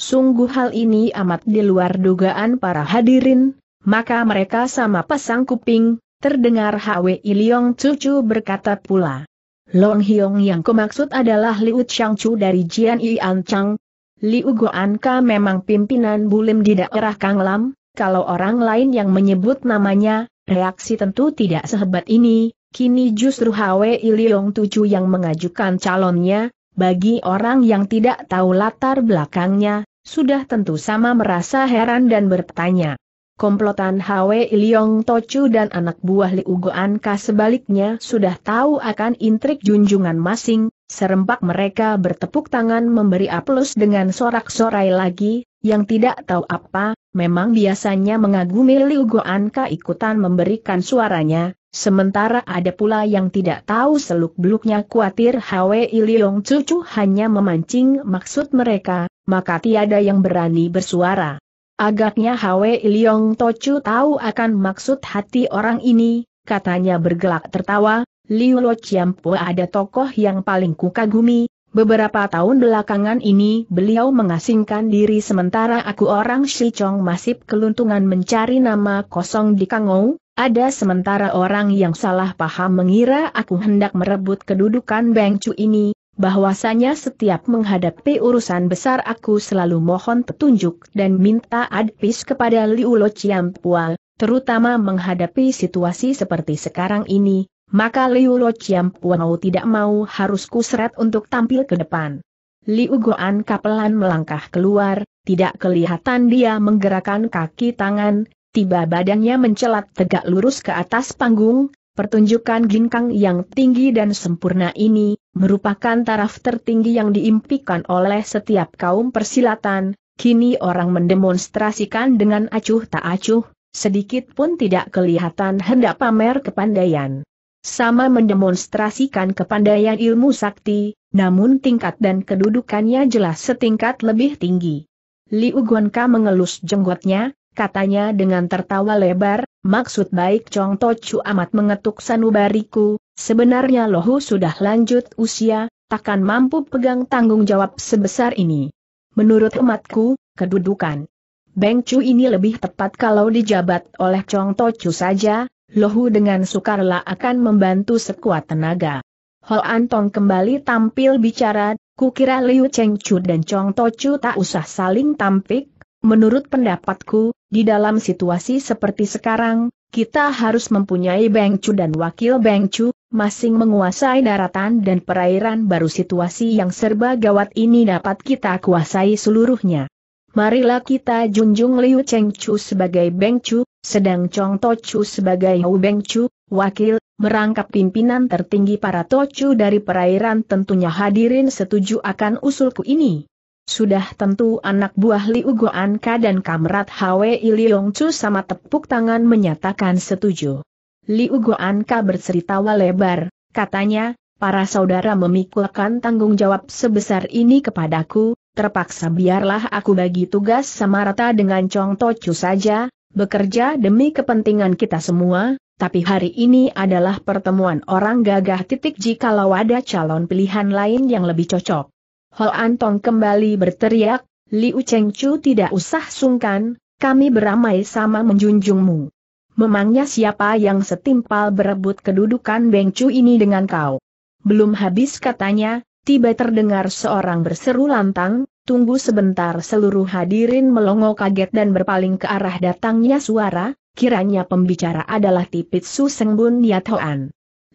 Sungguh hal ini amat di luar dugaan para hadirin, maka mereka sama pasang kuping, Terdengar Hwe Iliong Cucu berkata pula. Long Hiong yang kumaksud adalah Liu Changchu dari Jian Yian Chang. Liu Guan Ka memang pimpinan bulim di daerah Kang Lam, kalau orang lain yang menyebut namanya, reaksi tentu tidak sehebat ini, kini justru Hwe Iliong Tucu yang mengajukan calonnya, bagi orang yang tidak tahu latar belakangnya, sudah tentu sama merasa heran dan bertanya komplotan Hwe Iliong Tochu dan anak buah Liu sebaliknya sudah tahu akan intrik junjungan masing, serempak mereka bertepuk tangan memberi aplaus dengan sorak-sorai lagi, yang tidak tahu apa, memang biasanya mengagumi Liu Goanka ikutan memberikan suaranya, sementara ada pula yang tidak tahu seluk-beluknya khawatir Hwe Iliong Cucu hanya memancing maksud mereka, maka tiada yang berani bersuara. Agaknya Hwe Iliong Tochu tahu akan maksud hati orang ini, katanya bergelak tertawa, Liu Lo Chiampo ada tokoh yang paling kukagumi, beberapa tahun belakangan ini beliau mengasingkan diri sementara aku orang Shichong masih keluntungan mencari nama kosong di Kangou, ada sementara orang yang salah paham mengira aku hendak merebut kedudukan Beng Chu ini, bahwasanya setiap menghadapi urusan besar aku selalu mohon petunjuk dan minta advis kepada Liu Lo terutama menghadapi situasi seperti sekarang ini, maka Liu Lo mau tidak mau harus kusret untuk tampil ke depan. Liu Goan kapelan melangkah keluar, tidak kelihatan dia menggerakkan kaki tangan, tiba badannya mencelat tegak lurus ke atas panggung, Pertunjukan ginkang yang tinggi dan sempurna ini, merupakan taraf tertinggi yang diimpikan oleh setiap kaum persilatan, kini orang mendemonstrasikan dengan acuh tak acuh, sedikit pun tidak kelihatan hendak pamer kepandaian. Sama mendemonstrasikan kepandaian ilmu sakti, namun tingkat dan kedudukannya jelas setingkat lebih tinggi. Liu Guanka mengelus jenggotnya, katanya dengan tertawa lebar, Maksud baik Chong Tochu amat mengetuk sanubariku, sebenarnya Lohu sudah lanjut usia, takkan mampu pegang tanggung jawab sebesar ini. Menurut umatku, kedudukan Beng Chu ini lebih tepat kalau dijabat oleh Chong Tochu saja, Lohu dengan sukarela akan membantu sekuat tenaga. Ho Antong kembali tampil bicara, kukira Liu Cheng Chu dan Chong Tochu tak usah saling tampik, Menurut pendapatku, di dalam situasi seperti sekarang, kita harus mempunyai Bengcu dan wakil Bengcu, masing menguasai daratan dan perairan baru situasi yang serba gawat ini dapat kita kuasai seluruhnya. Marilah kita junjung Liu Cheng sebagai Beng sedang Chong To sebagai Hou Beng wakil, merangkap pimpinan tertinggi para Tochu dari perairan tentunya hadirin setuju akan usulku ini. Sudah tentu anak buah Liu Goanka dan Kamrat Hwe Iliong Chu sama tepuk tangan menyatakan setuju. Liu Goanka berceritawa lebar, katanya, para saudara memikulkan tanggung jawab sebesar ini kepadaku, terpaksa biarlah aku bagi tugas sama rata dengan Chong Tochu saja, bekerja demi kepentingan kita semua, tapi hari ini adalah pertemuan orang gagah titik jikalau ada calon pilihan lain yang lebih cocok. Ho Antong kembali berteriak, Li Ucheng Chu tidak usah sungkan, kami beramai sama menjunjungmu. Memangnya siapa yang setimpal berebut kedudukan Beng Chu ini dengan kau? Belum habis katanya, tiba terdengar seorang berseru lantang, tunggu sebentar seluruh hadirin melongo kaget dan berpaling ke arah datangnya suara, kiranya pembicara adalah tipit Su Sengbun Li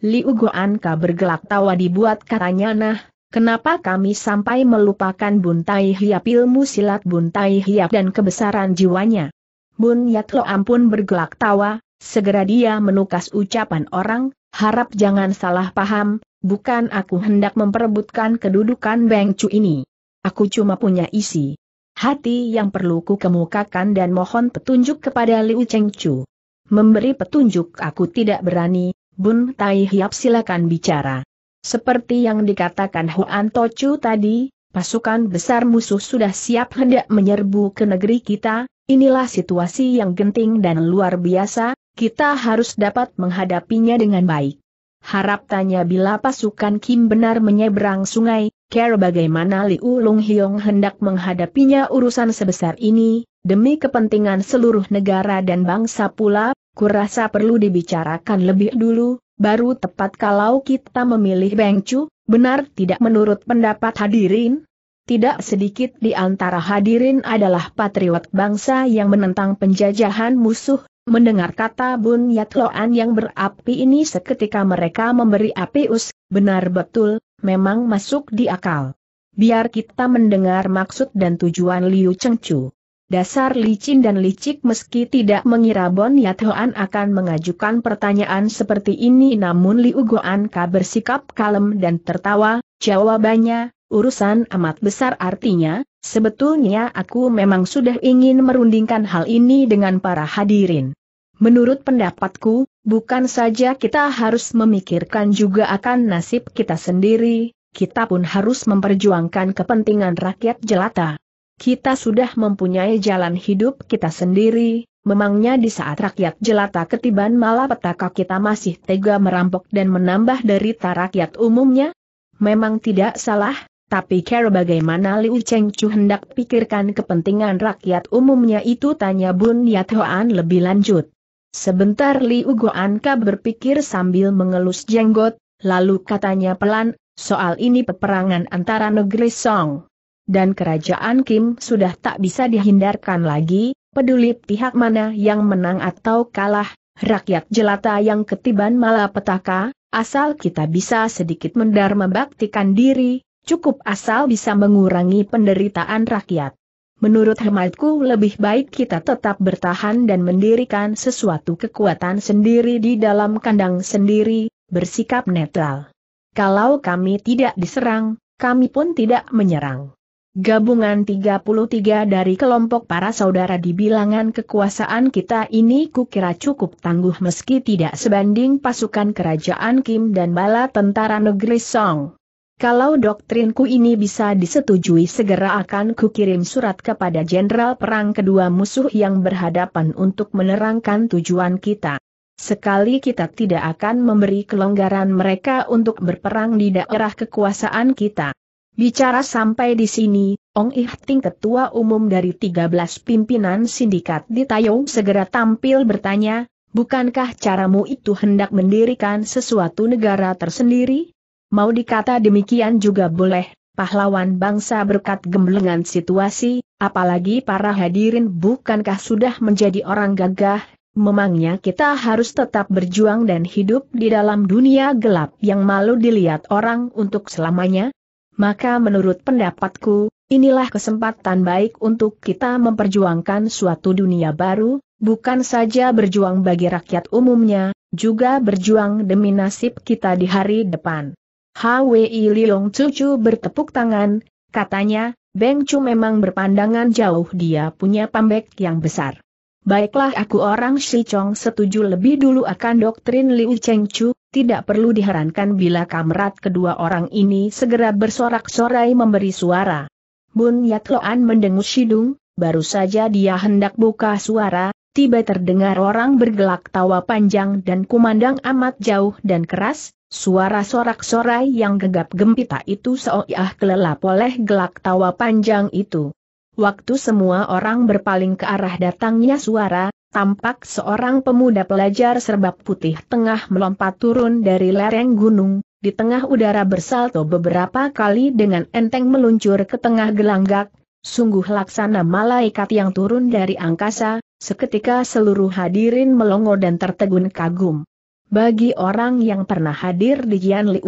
Liu ka bergelak tawa dibuat katanya nah, Kenapa kami sampai melupakan buntai hiap ilmu silat Bun buntai hiap dan kebesaran jiwanya? Bun Yatlo ampun bergelak tawa, segera dia menukas ucapan orang, harap jangan salah paham, bukan aku hendak memperebutkan kedudukan Beng Cu ini. Aku cuma punya isi hati yang perlu ku kemukakan dan mohon petunjuk kepada Liu Cheng Chu. Memberi petunjuk aku tidak berani, Bun Tai Hiap silakan bicara. Seperti yang dikatakan Huan Tochu tadi, pasukan besar musuh sudah siap hendak menyerbu ke negeri kita, inilah situasi yang genting dan luar biasa, kita harus dapat menghadapinya dengan baik. Harap tanya bila pasukan Kim benar menyeberang sungai, care bagaimana Liu Long Hiong hendak menghadapinya urusan sebesar ini, demi kepentingan seluruh negara dan bangsa pula, kurasa perlu dibicarakan lebih dulu, baru tepat kalau kita memilih Bengcu, benar tidak menurut pendapat hadirin? Tidak sedikit di antara hadirin adalah patriot bangsa yang menentang penjajahan musuh, mendengar kata Bun Yatloan yang berapi ini seketika mereka memberi api us, benar betul, memang masuk di akal. Biar kita mendengar maksud dan tujuan Liu Chengcu. Dasar licin dan licik meski tidak mengira Bon Yathoan akan mengajukan pertanyaan seperti ini namun Liu kabar Ka bersikap kalem dan tertawa, jawabannya, urusan amat besar artinya, sebetulnya aku memang sudah ingin merundingkan hal ini dengan para hadirin. Menurut pendapatku, bukan saja kita harus memikirkan juga akan nasib kita sendiri, kita pun harus memperjuangkan kepentingan rakyat jelata. Kita sudah mempunyai jalan hidup kita sendiri, memangnya di saat rakyat jelata ketiban malapetaka kita masih tega merampok dan menambah derita rakyat umumnya? Memang tidak salah, tapi kira bagaimana Liu Cheng Chu hendak pikirkan kepentingan rakyat umumnya itu tanya Bun Yathoan lebih lanjut. Sebentar Liu Goanka berpikir sambil mengelus jenggot, lalu katanya pelan, soal ini peperangan antara negeri Song dan kerajaan Kim sudah tak bisa dihindarkan lagi, peduli pihak mana yang menang atau kalah, rakyat jelata yang ketiban malapetaka, asal kita bisa sedikit mendar membaktikan diri, cukup asal bisa mengurangi penderitaan rakyat. Menurut hematku lebih baik kita tetap bertahan dan mendirikan sesuatu kekuatan sendiri di dalam kandang sendiri, bersikap netral. Kalau kami tidak diserang, kami pun tidak menyerang. Gabungan 33 dari kelompok para saudara di bilangan kekuasaan kita ini kukira cukup tangguh meski tidak sebanding pasukan kerajaan Kim dan bala tentara negeri Song. Kalau doktrinku ini bisa disetujui segera akan kukirim surat kepada jenderal perang kedua musuh yang berhadapan untuk menerangkan tujuan kita. Sekali kita tidak akan memberi kelonggaran mereka untuk berperang di daerah kekuasaan kita. Bicara sampai di sini, Ong Ih Ting ketua umum dari 13 pimpinan sindikat di Tayong segera tampil bertanya, bukankah caramu itu hendak mendirikan sesuatu negara tersendiri? Mau dikata demikian juga boleh, pahlawan bangsa berkat gemblengan situasi, apalagi para hadirin bukankah sudah menjadi orang gagah, memangnya kita harus tetap berjuang dan hidup di dalam dunia gelap yang malu dilihat orang untuk selamanya? Maka menurut pendapatku, inilah kesempatan baik untuk kita memperjuangkan suatu dunia baru, bukan saja berjuang bagi rakyat umumnya, juga berjuang demi nasib kita di hari depan. HWI Liong Cucu bertepuk tangan, katanya, Beng Chu memang berpandangan jauh dia punya pambek yang besar. Baiklah aku orang Shichong setuju lebih dulu akan doktrin Liu Cheng Chu, tidak perlu diherankan bila kamrat kedua orang ini segera bersorak-sorai memberi suara. Bun Yat Loan mendengus hidung, baru saja dia hendak buka suara, tiba terdengar orang bergelak tawa panjang dan kumandang amat jauh dan keras, Suara sorak-sorai yang gegap gempita itu seolah kelelap oleh gelak tawa panjang itu. Waktu semua orang berpaling ke arah datangnya suara, tampak seorang pemuda pelajar serba putih tengah melompat turun dari lereng gunung, di tengah udara bersalto beberapa kali dengan enteng meluncur ke tengah gelanggak, sungguh laksana malaikat yang turun dari angkasa, seketika seluruh hadirin melongo dan tertegun kagum. Bagi orang yang pernah hadir di Jian Li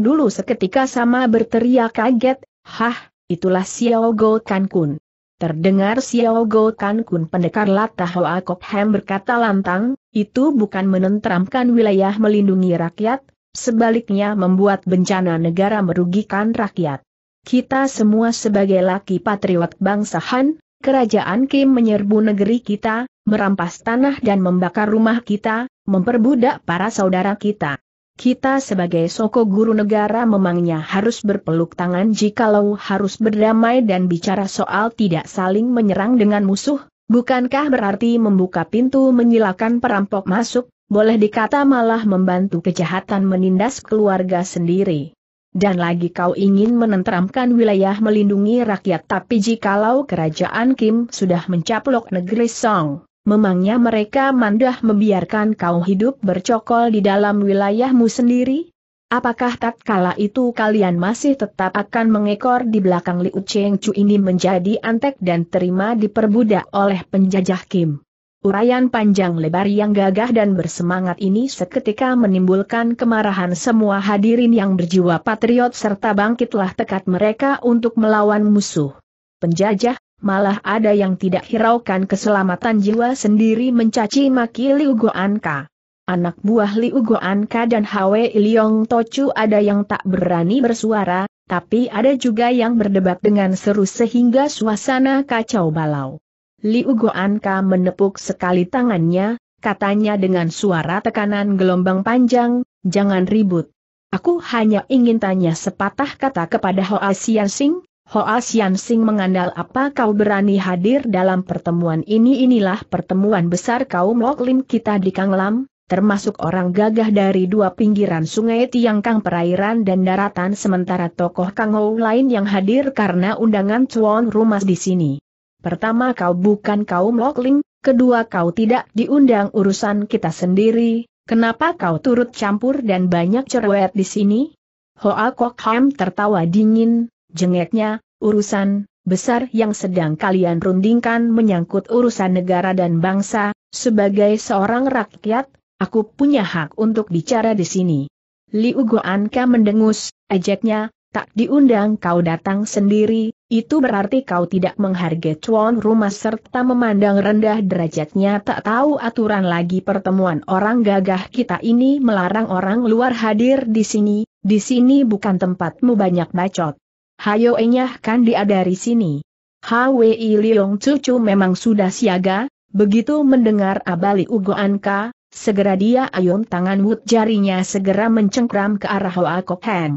dulu seketika sama berteriak kaget, Hah, itulah Xiao Go Kan Kun. Terdengar Xiao Go Kan Kun pendekar Latah Hoa Kok Hem berkata lantang, itu bukan menenteramkan wilayah melindungi rakyat, sebaliknya membuat bencana negara merugikan rakyat. Kita semua sebagai laki patriot bangsa Han, kerajaan Kim menyerbu negeri kita, merampas tanah dan membakar rumah kita, memperbudak para saudara kita. Kita sebagai soko guru negara memangnya harus berpeluk tangan jikalau harus berdamai dan bicara soal tidak saling menyerang dengan musuh, bukankah berarti membuka pintu menyilakan perampok masuk, boleh dikata malah membantu kejahatan menindas keluarga sendiri. Dan lagi kau ingin menenteramkan wilayah melindungi rakyat tapi jikalau kerajaan Kim sudah mencaplok negeri Song, memangnya mereka mandah membiarkan kau hidup bercokol di dalam wilayahmu sendiri? Apakah tatkala itu kalian masih tetap akan mengekor di belakang Liu Cheng Chu ini menjadi antek dan terima diperbudak oleh penjajah Kim? Uraian panjang lebar yang gagah dan bersemangat ini seketika menimbulkan kemarahan semua hadirin yang berjiwa patriot serta bangkitlah tekad mereka untuk melawan musuh. Penjajah, Malah ada yang tidak hiraukan keselamatan jiwa sendiri mencaci maki Liu Guanka. Anak buah Liu Guanka dan Hwe Liong Tochu ada yang tak berani bersuara, tapi ada juga yang berdebat dengan seru sehingga suasana kacau balau. Liu Guanka menepuk sekali tangannya, katanya dengan suara tekanan gelombang panjang, jangan ribut. Aku hanya ingin tanya sepatah kata kepada Hoa Xian Sing, Hoa Sian Sing mengandal apa kau berani hadir dalam pertemuan ini inilah pertemuan besar kaum Loklim kita di Kanglam, termasuk orang gagah dari dua pinggiran sungai Tiangkang perairan dan daratan sementara tokoh Kangou lain yang hadir karena undangan cuan Rumah di sini. Pertama kau bukan kaum Loklim, kedua kau tidak diundang urusan kita sendiri, kenapa kau turut campur dan banyak cerewet di sini? Hoa Kok Ham tertawa dingin, jengeknya, urusan besar yang sedang kalian rundingkan menyangkut urusan negara dan bangsa, sebagai seorang rakyat, aku punya hak untuk bicara di sini. Liu Goanka mendengus, ejeknya, tak diundang kau datang sendiri, itu berarti kau tidak menghargai tuan rumah serta memandang rendah derajatnya tak tahu aturan lagi pertemuan orang gagah kita ini melarang orang luar hadir di sini, di sini bukan tempatmu banyak bacot. Hayo enyahkan dia dari sini. HWI Liong Cucu memang sudah siaga, begitu mendengar abali ugoan ka, segera dia ayun tangan wut jarinya segera mencengkram ke arah Hoa Kok Heng.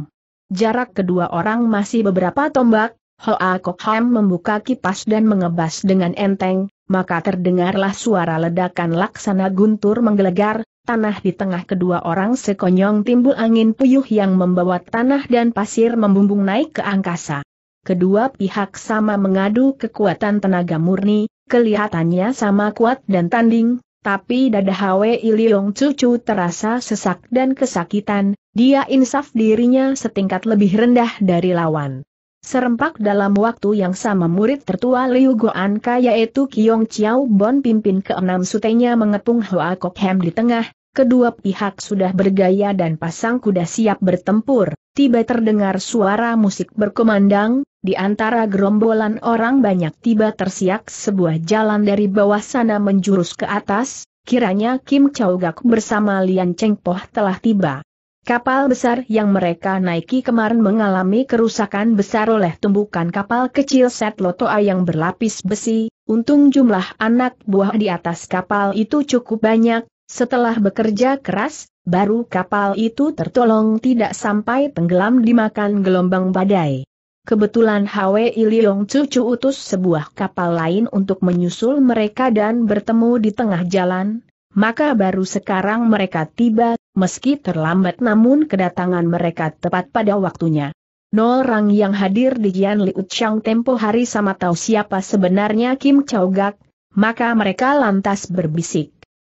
Jarak kedua orang masih beberapa tombak, Hoa Kok Heng membuka kipas dan mengebas dengan enteng, maka terdengarlah suara ledakan laksana guntur menggelegar, tanah di tengah kedua orang sekonyong timbul angin puyuh yang membawa tanah dan pasir membumbung naik ke angkasa. Kedua pihak sama mengadu kekuatan tenaga murni, kelihatannya sama kuat dan tanding, tapi dada Hwe Iliong Cucu terasa sesak dan kesakitan, dia insaf dirinya setingkat lebih rendah dari lawan. Serempak dalam waktu yang sama murid tertua Liu Goan yaitu Kiong Chiao Bon pimpin keenam sutenya mengepung Hoa Kok Hem di tengah, kedua pihak sudah bergaya dan pasang kuda siap bertempur, tiba terdengar suara musik berkumandang, di antara gerombolan orang banyak tiba tersiak sebuah jalan dari bawah sana menjurus ke atas, kiranya Kim Chao Gak bersama Lian Cheng Poh telah tiba. Kapal besar yang mereka naiki kemarin mengalami kerusakan besar oleh tumbukan kapal kecil set Lotoa yang berlapis besi, untung jumlah anak buah di atas kapal itu cukup banyak, setelah bekerja keras, baru kapal itu tertolong tidak sampai tenggelam dimakan gelombang badai. Kebetulan Hwe Iliong Cucu utus sebuah kapal lain untuk menyusul mereka dan bertemu di tengah jalan, maka baru sekarang mereka tiba, meski terlambat namun kedatangan mereka tepat pada waktunya. Orang yang hadir di Jian Liuchang tempo hari sama tahu siapa sebenarnya Kim Chow Gak, maka mereka lantas berbisik.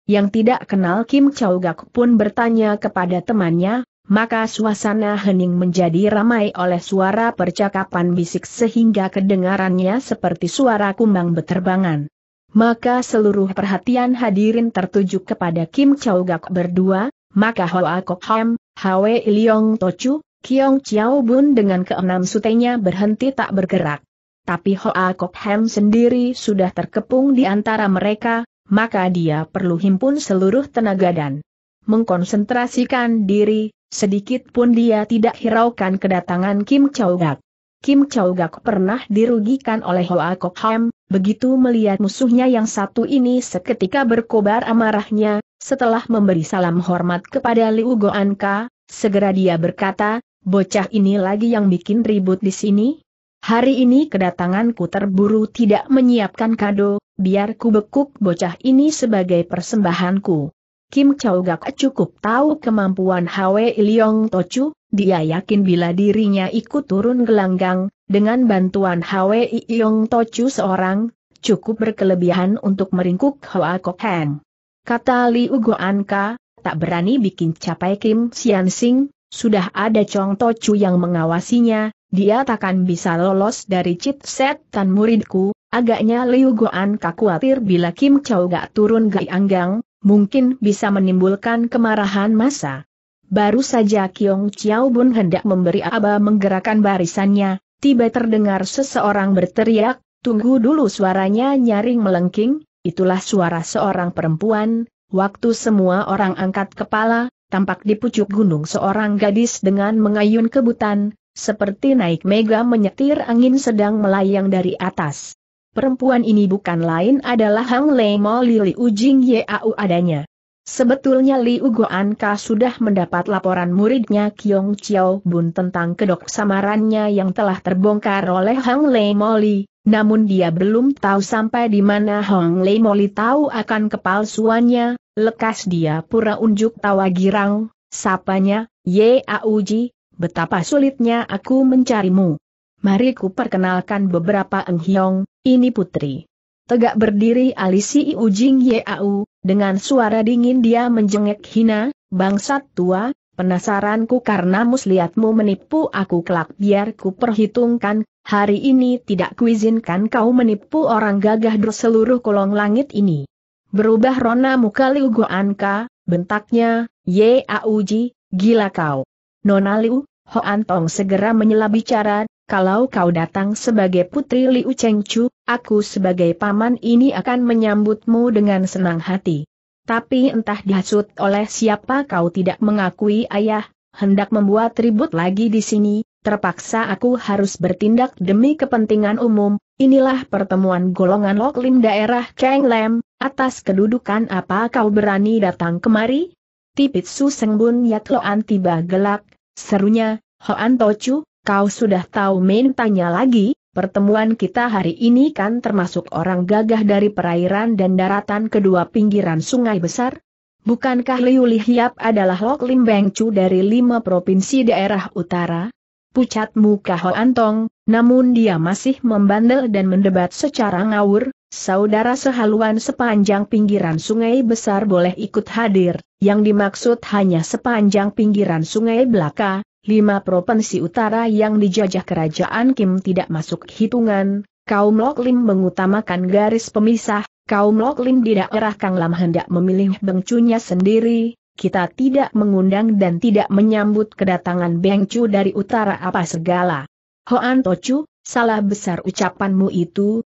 Yang tidak kenal Kim Chow Gak pun bertanya kepada temannya, maka suasana hening menjadi ramai oleh suara percakapan bisik sehingga kedengarannya seperti suara kumbang beterbangan. Maka seluruh perhatian hadirin tertuju kepada Kim Chow Gak berdua, maka Hoa Kok Ham, Hwe Liong Tochu, Kiong Chiao Bun dengan keenam sutenya berhenti tak bergerak. Tapi Hoa Kok Ham sendiri sudah terkepung di antara mereka, maka dia perlu himpun seluruh tenaga dan mengkonsentrasikan diri, sedikit pun dia tidak hiraukan kedatangan Kim Chow Gak. Kim Chow Gak pernah dirugikan oleh Hoa Kok Ham, begitu melihat musuhnya yang satu ini seketika berkobar amarahnya, setelah memberi salam hormat kepada Liu Goan Ka, segera dia berkata, bocah ini lagi yang bikin ribut di sini? Hari ini kedatanganku terburu tidak menyiapkan kado, biar ku bekuk bocah ini sebagai persembahanku. Kim Chow Gak cukup tahu kemampuan Hwe Ilyong Tochu, dia yakin bila dirinya ikut turun gelanggang, dengan bantuan Hwe Ilyong Tochu seorang, cukup berkelebihan untuk meringkuk Hwa Kok Heng. Kata Liu Goanka, tak berani bikin capai Kim Sian Sing, sudah ada Chong Tochu yang mengawasinya, dia takkan bisa lolos dari chip set tan muridku, agaknya Liu Goanka khawatir bila Kim Chow Gak turun gelanggang mungkin bisa menimbulkan kemarahan massa. Baru saja Kiong Chiao Bun hendak memberi aba menggerakkan barisannya, tiba terdengar seseorang berteriak, tunggu dulu suaranya nyaring melengking, itulah suara seorang perempuan, waktu semua orang angkat kepala, tampak di pucuk gunung seorang gadis dengan mengayun kebutan, seperti naik mega menyetir angin sedang melayang dari atas perempuan ini bukan lain adalah Hang Lei Mo Lili Ujing Yau adanya. Sebetulnya Liu Ka sudah mendapat laporan muridnya Kiong Chiao Bun tentang kedok samarannya yang telah terbongkar oleh Hang Lei Moli, namun dia belum tahu sampai di mana Hang Lei Moli tahu akan kepalsuannya, lekas dia pura unjuk tawa girang, sapanya, Ye Auji, betapa sulitnya aku mencarimu. Mari ku perkenalkan beberapa eng hiong. Ini putri. Tegak berdiri Alisi Ujing Yau, dengan suara dingin dia menjengek hina, bangsat tua, penasaranku karena muslihatmu menipu aku kelak biar ku perhitungkan, hari ini tidak kuizinkan kau menipu orang gagah di seluruh kolong langit ini. Berubah rona muka Liu Guanka, bentaknya, Yauji, gila kau. Nona Liu, Hoan Tong segera menyela bicara, kalau kau datang sebagai putri Liu Chengchu, aku sebagai paman ini akan menyambutmu dengan senang hati. Tapi entah dihasut oleh siapa kau tidak mengakui ayah, hendak membuat ribut lagi di sini, terpaksa aku harus bertindak demi kepentingan umum, inilah pertemuan golongan Lok Lim daerah Kang Lam, atas kedudukan apa kau berani datang kemari? Tipit Su Sengbun Yat Loan tiba gelak, serunya, Hoan Tochu, Kau sudah tahu main tanya lagi, pertemuan kita hari ini kan termasuk orang gagah dari perairan dan daratan kedua pinggiran sungai besar? Bukankah Liu Lihiap adalah Lok Lim Beng Chu dari lima provinsi daerah utara? Pucat muka Ho Antong, namun dia masih membandel dan mendebat secara ngawur, saudara sehaluan sepanjang pinggiran sungai besar boleh ikut hadir, yang dimaksud hanya sepanjang pinggiran sungai belaka, lima provinsi utara yang dijajah kerajaan Kim tidak masuk hitungan, kaum Loklim mengutamakan garis pemisah, kaum Loklim di daerah Kang Lam hendak memilih bengcunya sendiri, kita tidak mengundang dan tidak menyambut kedatangan bengcu dari utara apa segala. Hoan Tochu, salah besar ucapanmu itu,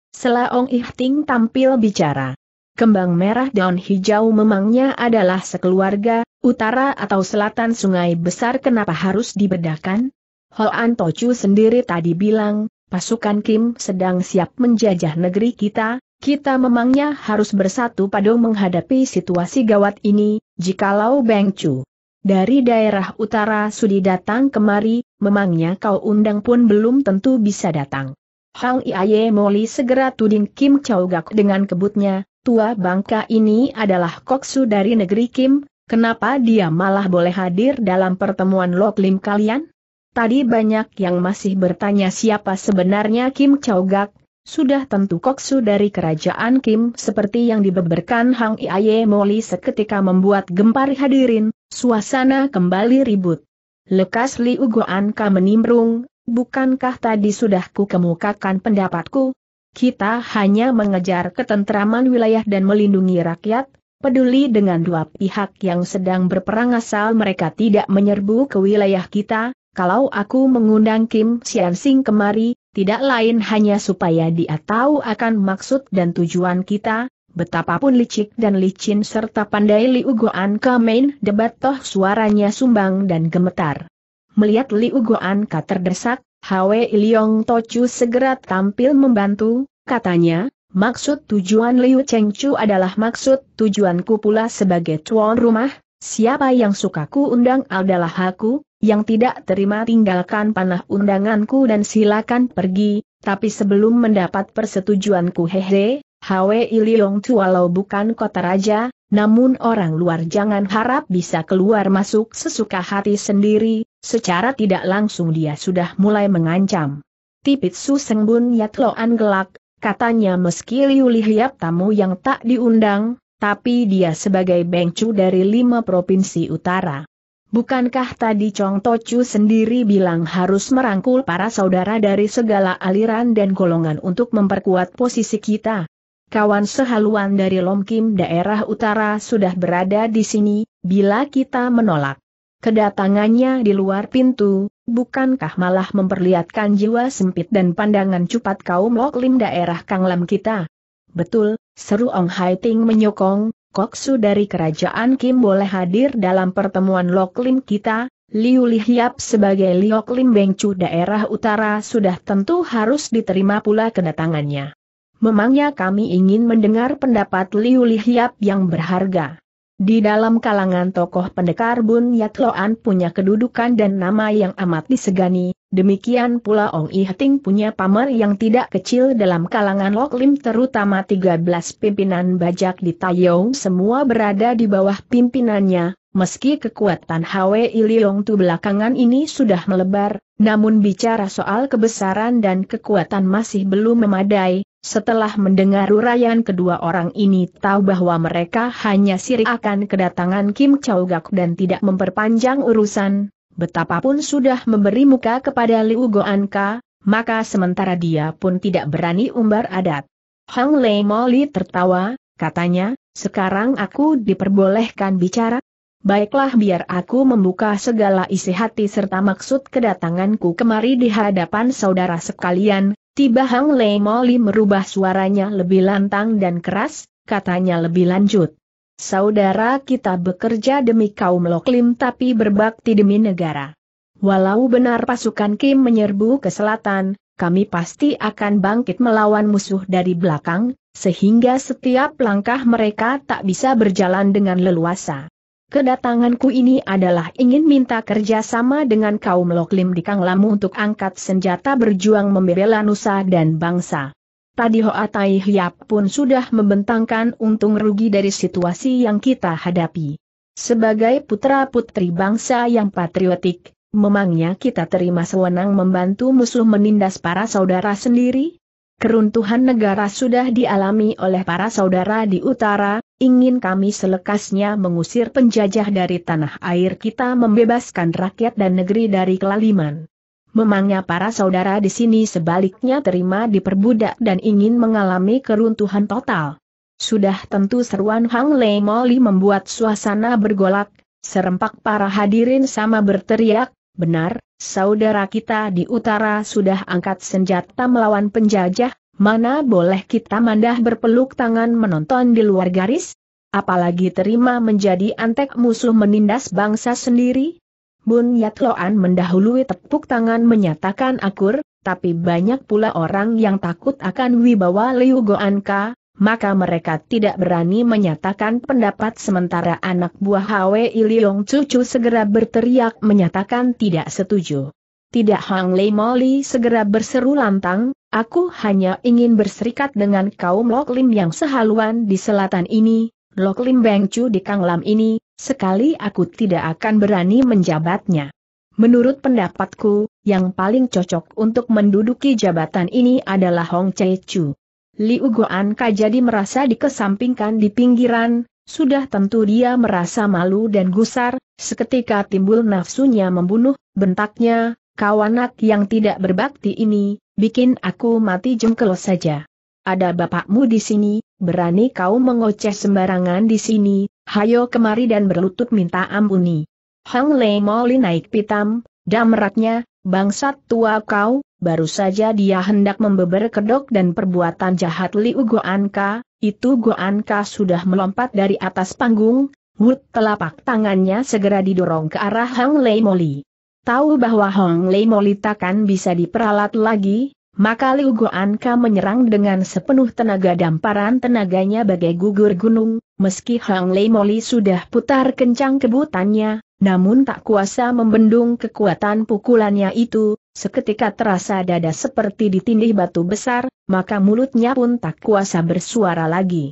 Ong Ihting tampil bicara. Kembang merah daun hijau memangnya adalah sekeluarga, utara atau selatan sungai besar kenapa harus dibedakan? Hoan Tochu sendiri tadi bilang, pasukan Kim sedang siap menjajah negeri kita, kita memangnya harus bersatu pada menghadapi situasi gawat ini, jikalau Beng Chu dari daerah utara Sudi datang kemari, memangnya kau undang pun belum tentu bisa datang. Hang Iaye Moli segera tuding Kim Chau Gak dengan kebutnya, tua bangka ini adalah koksu dari negeri Kim, Kenapa dia malah boleh hadir dalam pertemuan Loklim kalian? Tadi banyak yang masih bertanya siapa sebenarnya Kim Chow Gak, sudah tentu koksu dari kerajaan Kim seperti yang dibeberkan Hang Iaye Moli seketika membuat gempar hadirin, suasana kembali ribut. Lekas Liu Goanka menimbrung, bukankah tadi sudah ku kemukakan pendapatku? Kita hanya mengejar ketentraman wilayah dan melindungi rakyat, peduli dengan dua pihak yang sedang berperang asal mereka tidak menyerbu ke wilayah kita, kalau aku mengundang Kim Sian kemari, tidak lain hanya supaya dia tahu akan maksud dan tujuan kita, betapapun licik dan licin serta pandai Liu kamein debat toh suaranya sumbang dan gemetar. Melihat Liu Goan Ka terdesak, Hwe Iliong Tochu segera tampil membantu, katanya, Maksud tujuan Liu Chengchu adalah maksud tujuanku pula sebagai tuan rumah, siapa yang sukaku undang adalah aku, yang tidak terima tinggalkan panah undanganku dan silakan pergi, tapi sebelum mendapat persetujuanku hehe, Hwe Iliong Tu walau bukan kota raja, namun orang luar jangan harap bisa keluar masuk sesuka hati sendiri, secara tidak langsung dia sudah mulai mengancam. Tipit Su Sengbun Yatloan gelak, Katanya meski Liu Lihiap tamu yang tak diundang, tapi dia sebagai bengcu dari lima provinsi utara. Bukankah tadi Chong Tochu sendiri bilang harus merangkul para saudara dari segala aliran dan golongan untuk memperkuat posisi kita? Kawan sehaluan dari Kim daerah utara sudah berada di sini, bila kita menolak, Kedatangannya di luar pintu, bukankah malah memperlihatkan jiwa sempit dan pandangan cupat kaum loklim daerah Kanglam kita? Betul, seru Ong Hai Ting menyokong, Koksu dari kerajaan Kim boleh hadir dalam pertemuan loklim kita, Liu Lihiap sebagai Liok Bengcu daerah utara sudah tentu harus diterima pula kedatangannya. Memangnya kami ingin mendengar pendapat Liu Lihiap yang berharga. Di dalam kalangan tokoh pendekar Bun Yatloan punya kedudukan dan nama yang amat disegani, demikian pula Ong I Hating punya pamer yang tidak kecil dalam kalangan Lok Lim terutama 13 pimpinan bajak di Tayong semua berada di bawah pimpinannya, Meski kekuatan Hwe Iliong Tu belakangan ini sudah melebar, namun bicara soal kebesaran dan kekuatan masih belum memadai, setelah mendengar uraian kedua orang ini tahu bahwa mereka hanya sirik akan kedatangan Kim Chow Gak dan tidak memperpanjang urusan, betapapun sudah memberi muka kepada Liu Goan Ka, maka sementara dia pun tidak berani umbar adat. Hang Lei Moli tertawa, katanya, sekarang aku diperbolehkan bicara, baiklah biar aku membuka segala isi hati serta maksud kedatanganku kemari di hadapan saudara sekalian, tiba Hang Lei Moli merubah suaranya lebih lantang dan keras, katanya lebih lanjut. Saudara kita bekerja demi kaum Loklim tapi berbakti demi negara. Walau benar pasukan Kim menyerbu ke selatan, kami pasti akan bangkit melawan musuh dari belakang, sehingga setiap langkah mereka tak bisa berjalan dengan leluasa. Kedatanganku ini adalah ingin minta kerjasama dengan kaum Loklim di Kanglamu untuk angkat senjata berjuang membela nusa dan bangsa. Tadi Hoa Tai Hiap pun sudah membentangkan untung rugi dari situasi yang kita hadapi. Sebagai putra-putri bangsa yang patriotik, memangnya kita terima sewenang membantu musuh menindas para saudara sendiri? Keruntuhan negara sudah dialami oleh para saudara di utara, ingin kami selekasnya mengusir penjajah dari tanah air kita membebaskan rakyat dan negeri dari kelaliman. Memangnya para saudara di sini sebaliknya terima diperbudak dan ingin mengalami keruntuhan total. Sudah tentu seruan Hang Lei Moli membuat suasana bergolak, serempak para hadirin sama berteriak, Benar, saudara kita di utara sudah angkat senjata melawan penjajah, mana boleh kita mandah berpeluk tangan menonton di luar garis? Apalagi terima menjadi antek musuh menindas bangsa sendiri? Bun Yatloan mendahului tepuk tangan menyatakan akur, tapi banyak pula orang yang takut akan wibawa Liu Goanka, maka mereka tidak berani menyatakan pendapat sementara anak buah Hwe Iliong Cucu segera berteriak menyatakan tidak setuju. Tidak Hang Lei Moli segera berseru lantang, aku hanya ingin berserikat dengan kaum Lok Lim yang sehaluan di selatan ini, Lok Lim Beng Cu di Lam ini, sekali aku tidak akan berani menjabatnya. Menurut pendapatku, yang paling cocok untuk menduduki jabatan ini adalah Hong Chae Chu. Liu Goanka jadi merasa dikesampingkan di pinggiran, sudah tentu dia merasa malu dan gusar, seketika timbul nafsunya membunuh, bentaknya, kau yang tidak berbakti ini, bikin aku mati jengkel saja. Ada bapakmu di sini, berani kau mengoceh sembarangan di sini, hayo kemari dan berlutut minta ampuni. Hang Lei Moli naik pitam, damratnya, bangsat tua kau, baru saja dia hendak membeber kedok dan perbuatan jahat Liu Goanka, itu Goanka sudah melompat dari atas panggung, Wut telapak tangannya segera didorong ke arah Hong Lei Moli. Tahu bahwa Hong Lei Moli takkan bisa diperalat lagi, maka Liu Goanka menyerang dengan sepenuh tenaga damparan tenaganya bagai gugur gunung, meski Hong Lei Moli sudah putar kencang kebutannya, namun tak kuasa membendung kekuatan pukulannya itu, Seketika terasa dada seperti ditindih batu besar, maka mulutnya pun tak kuasa bersuara lagi.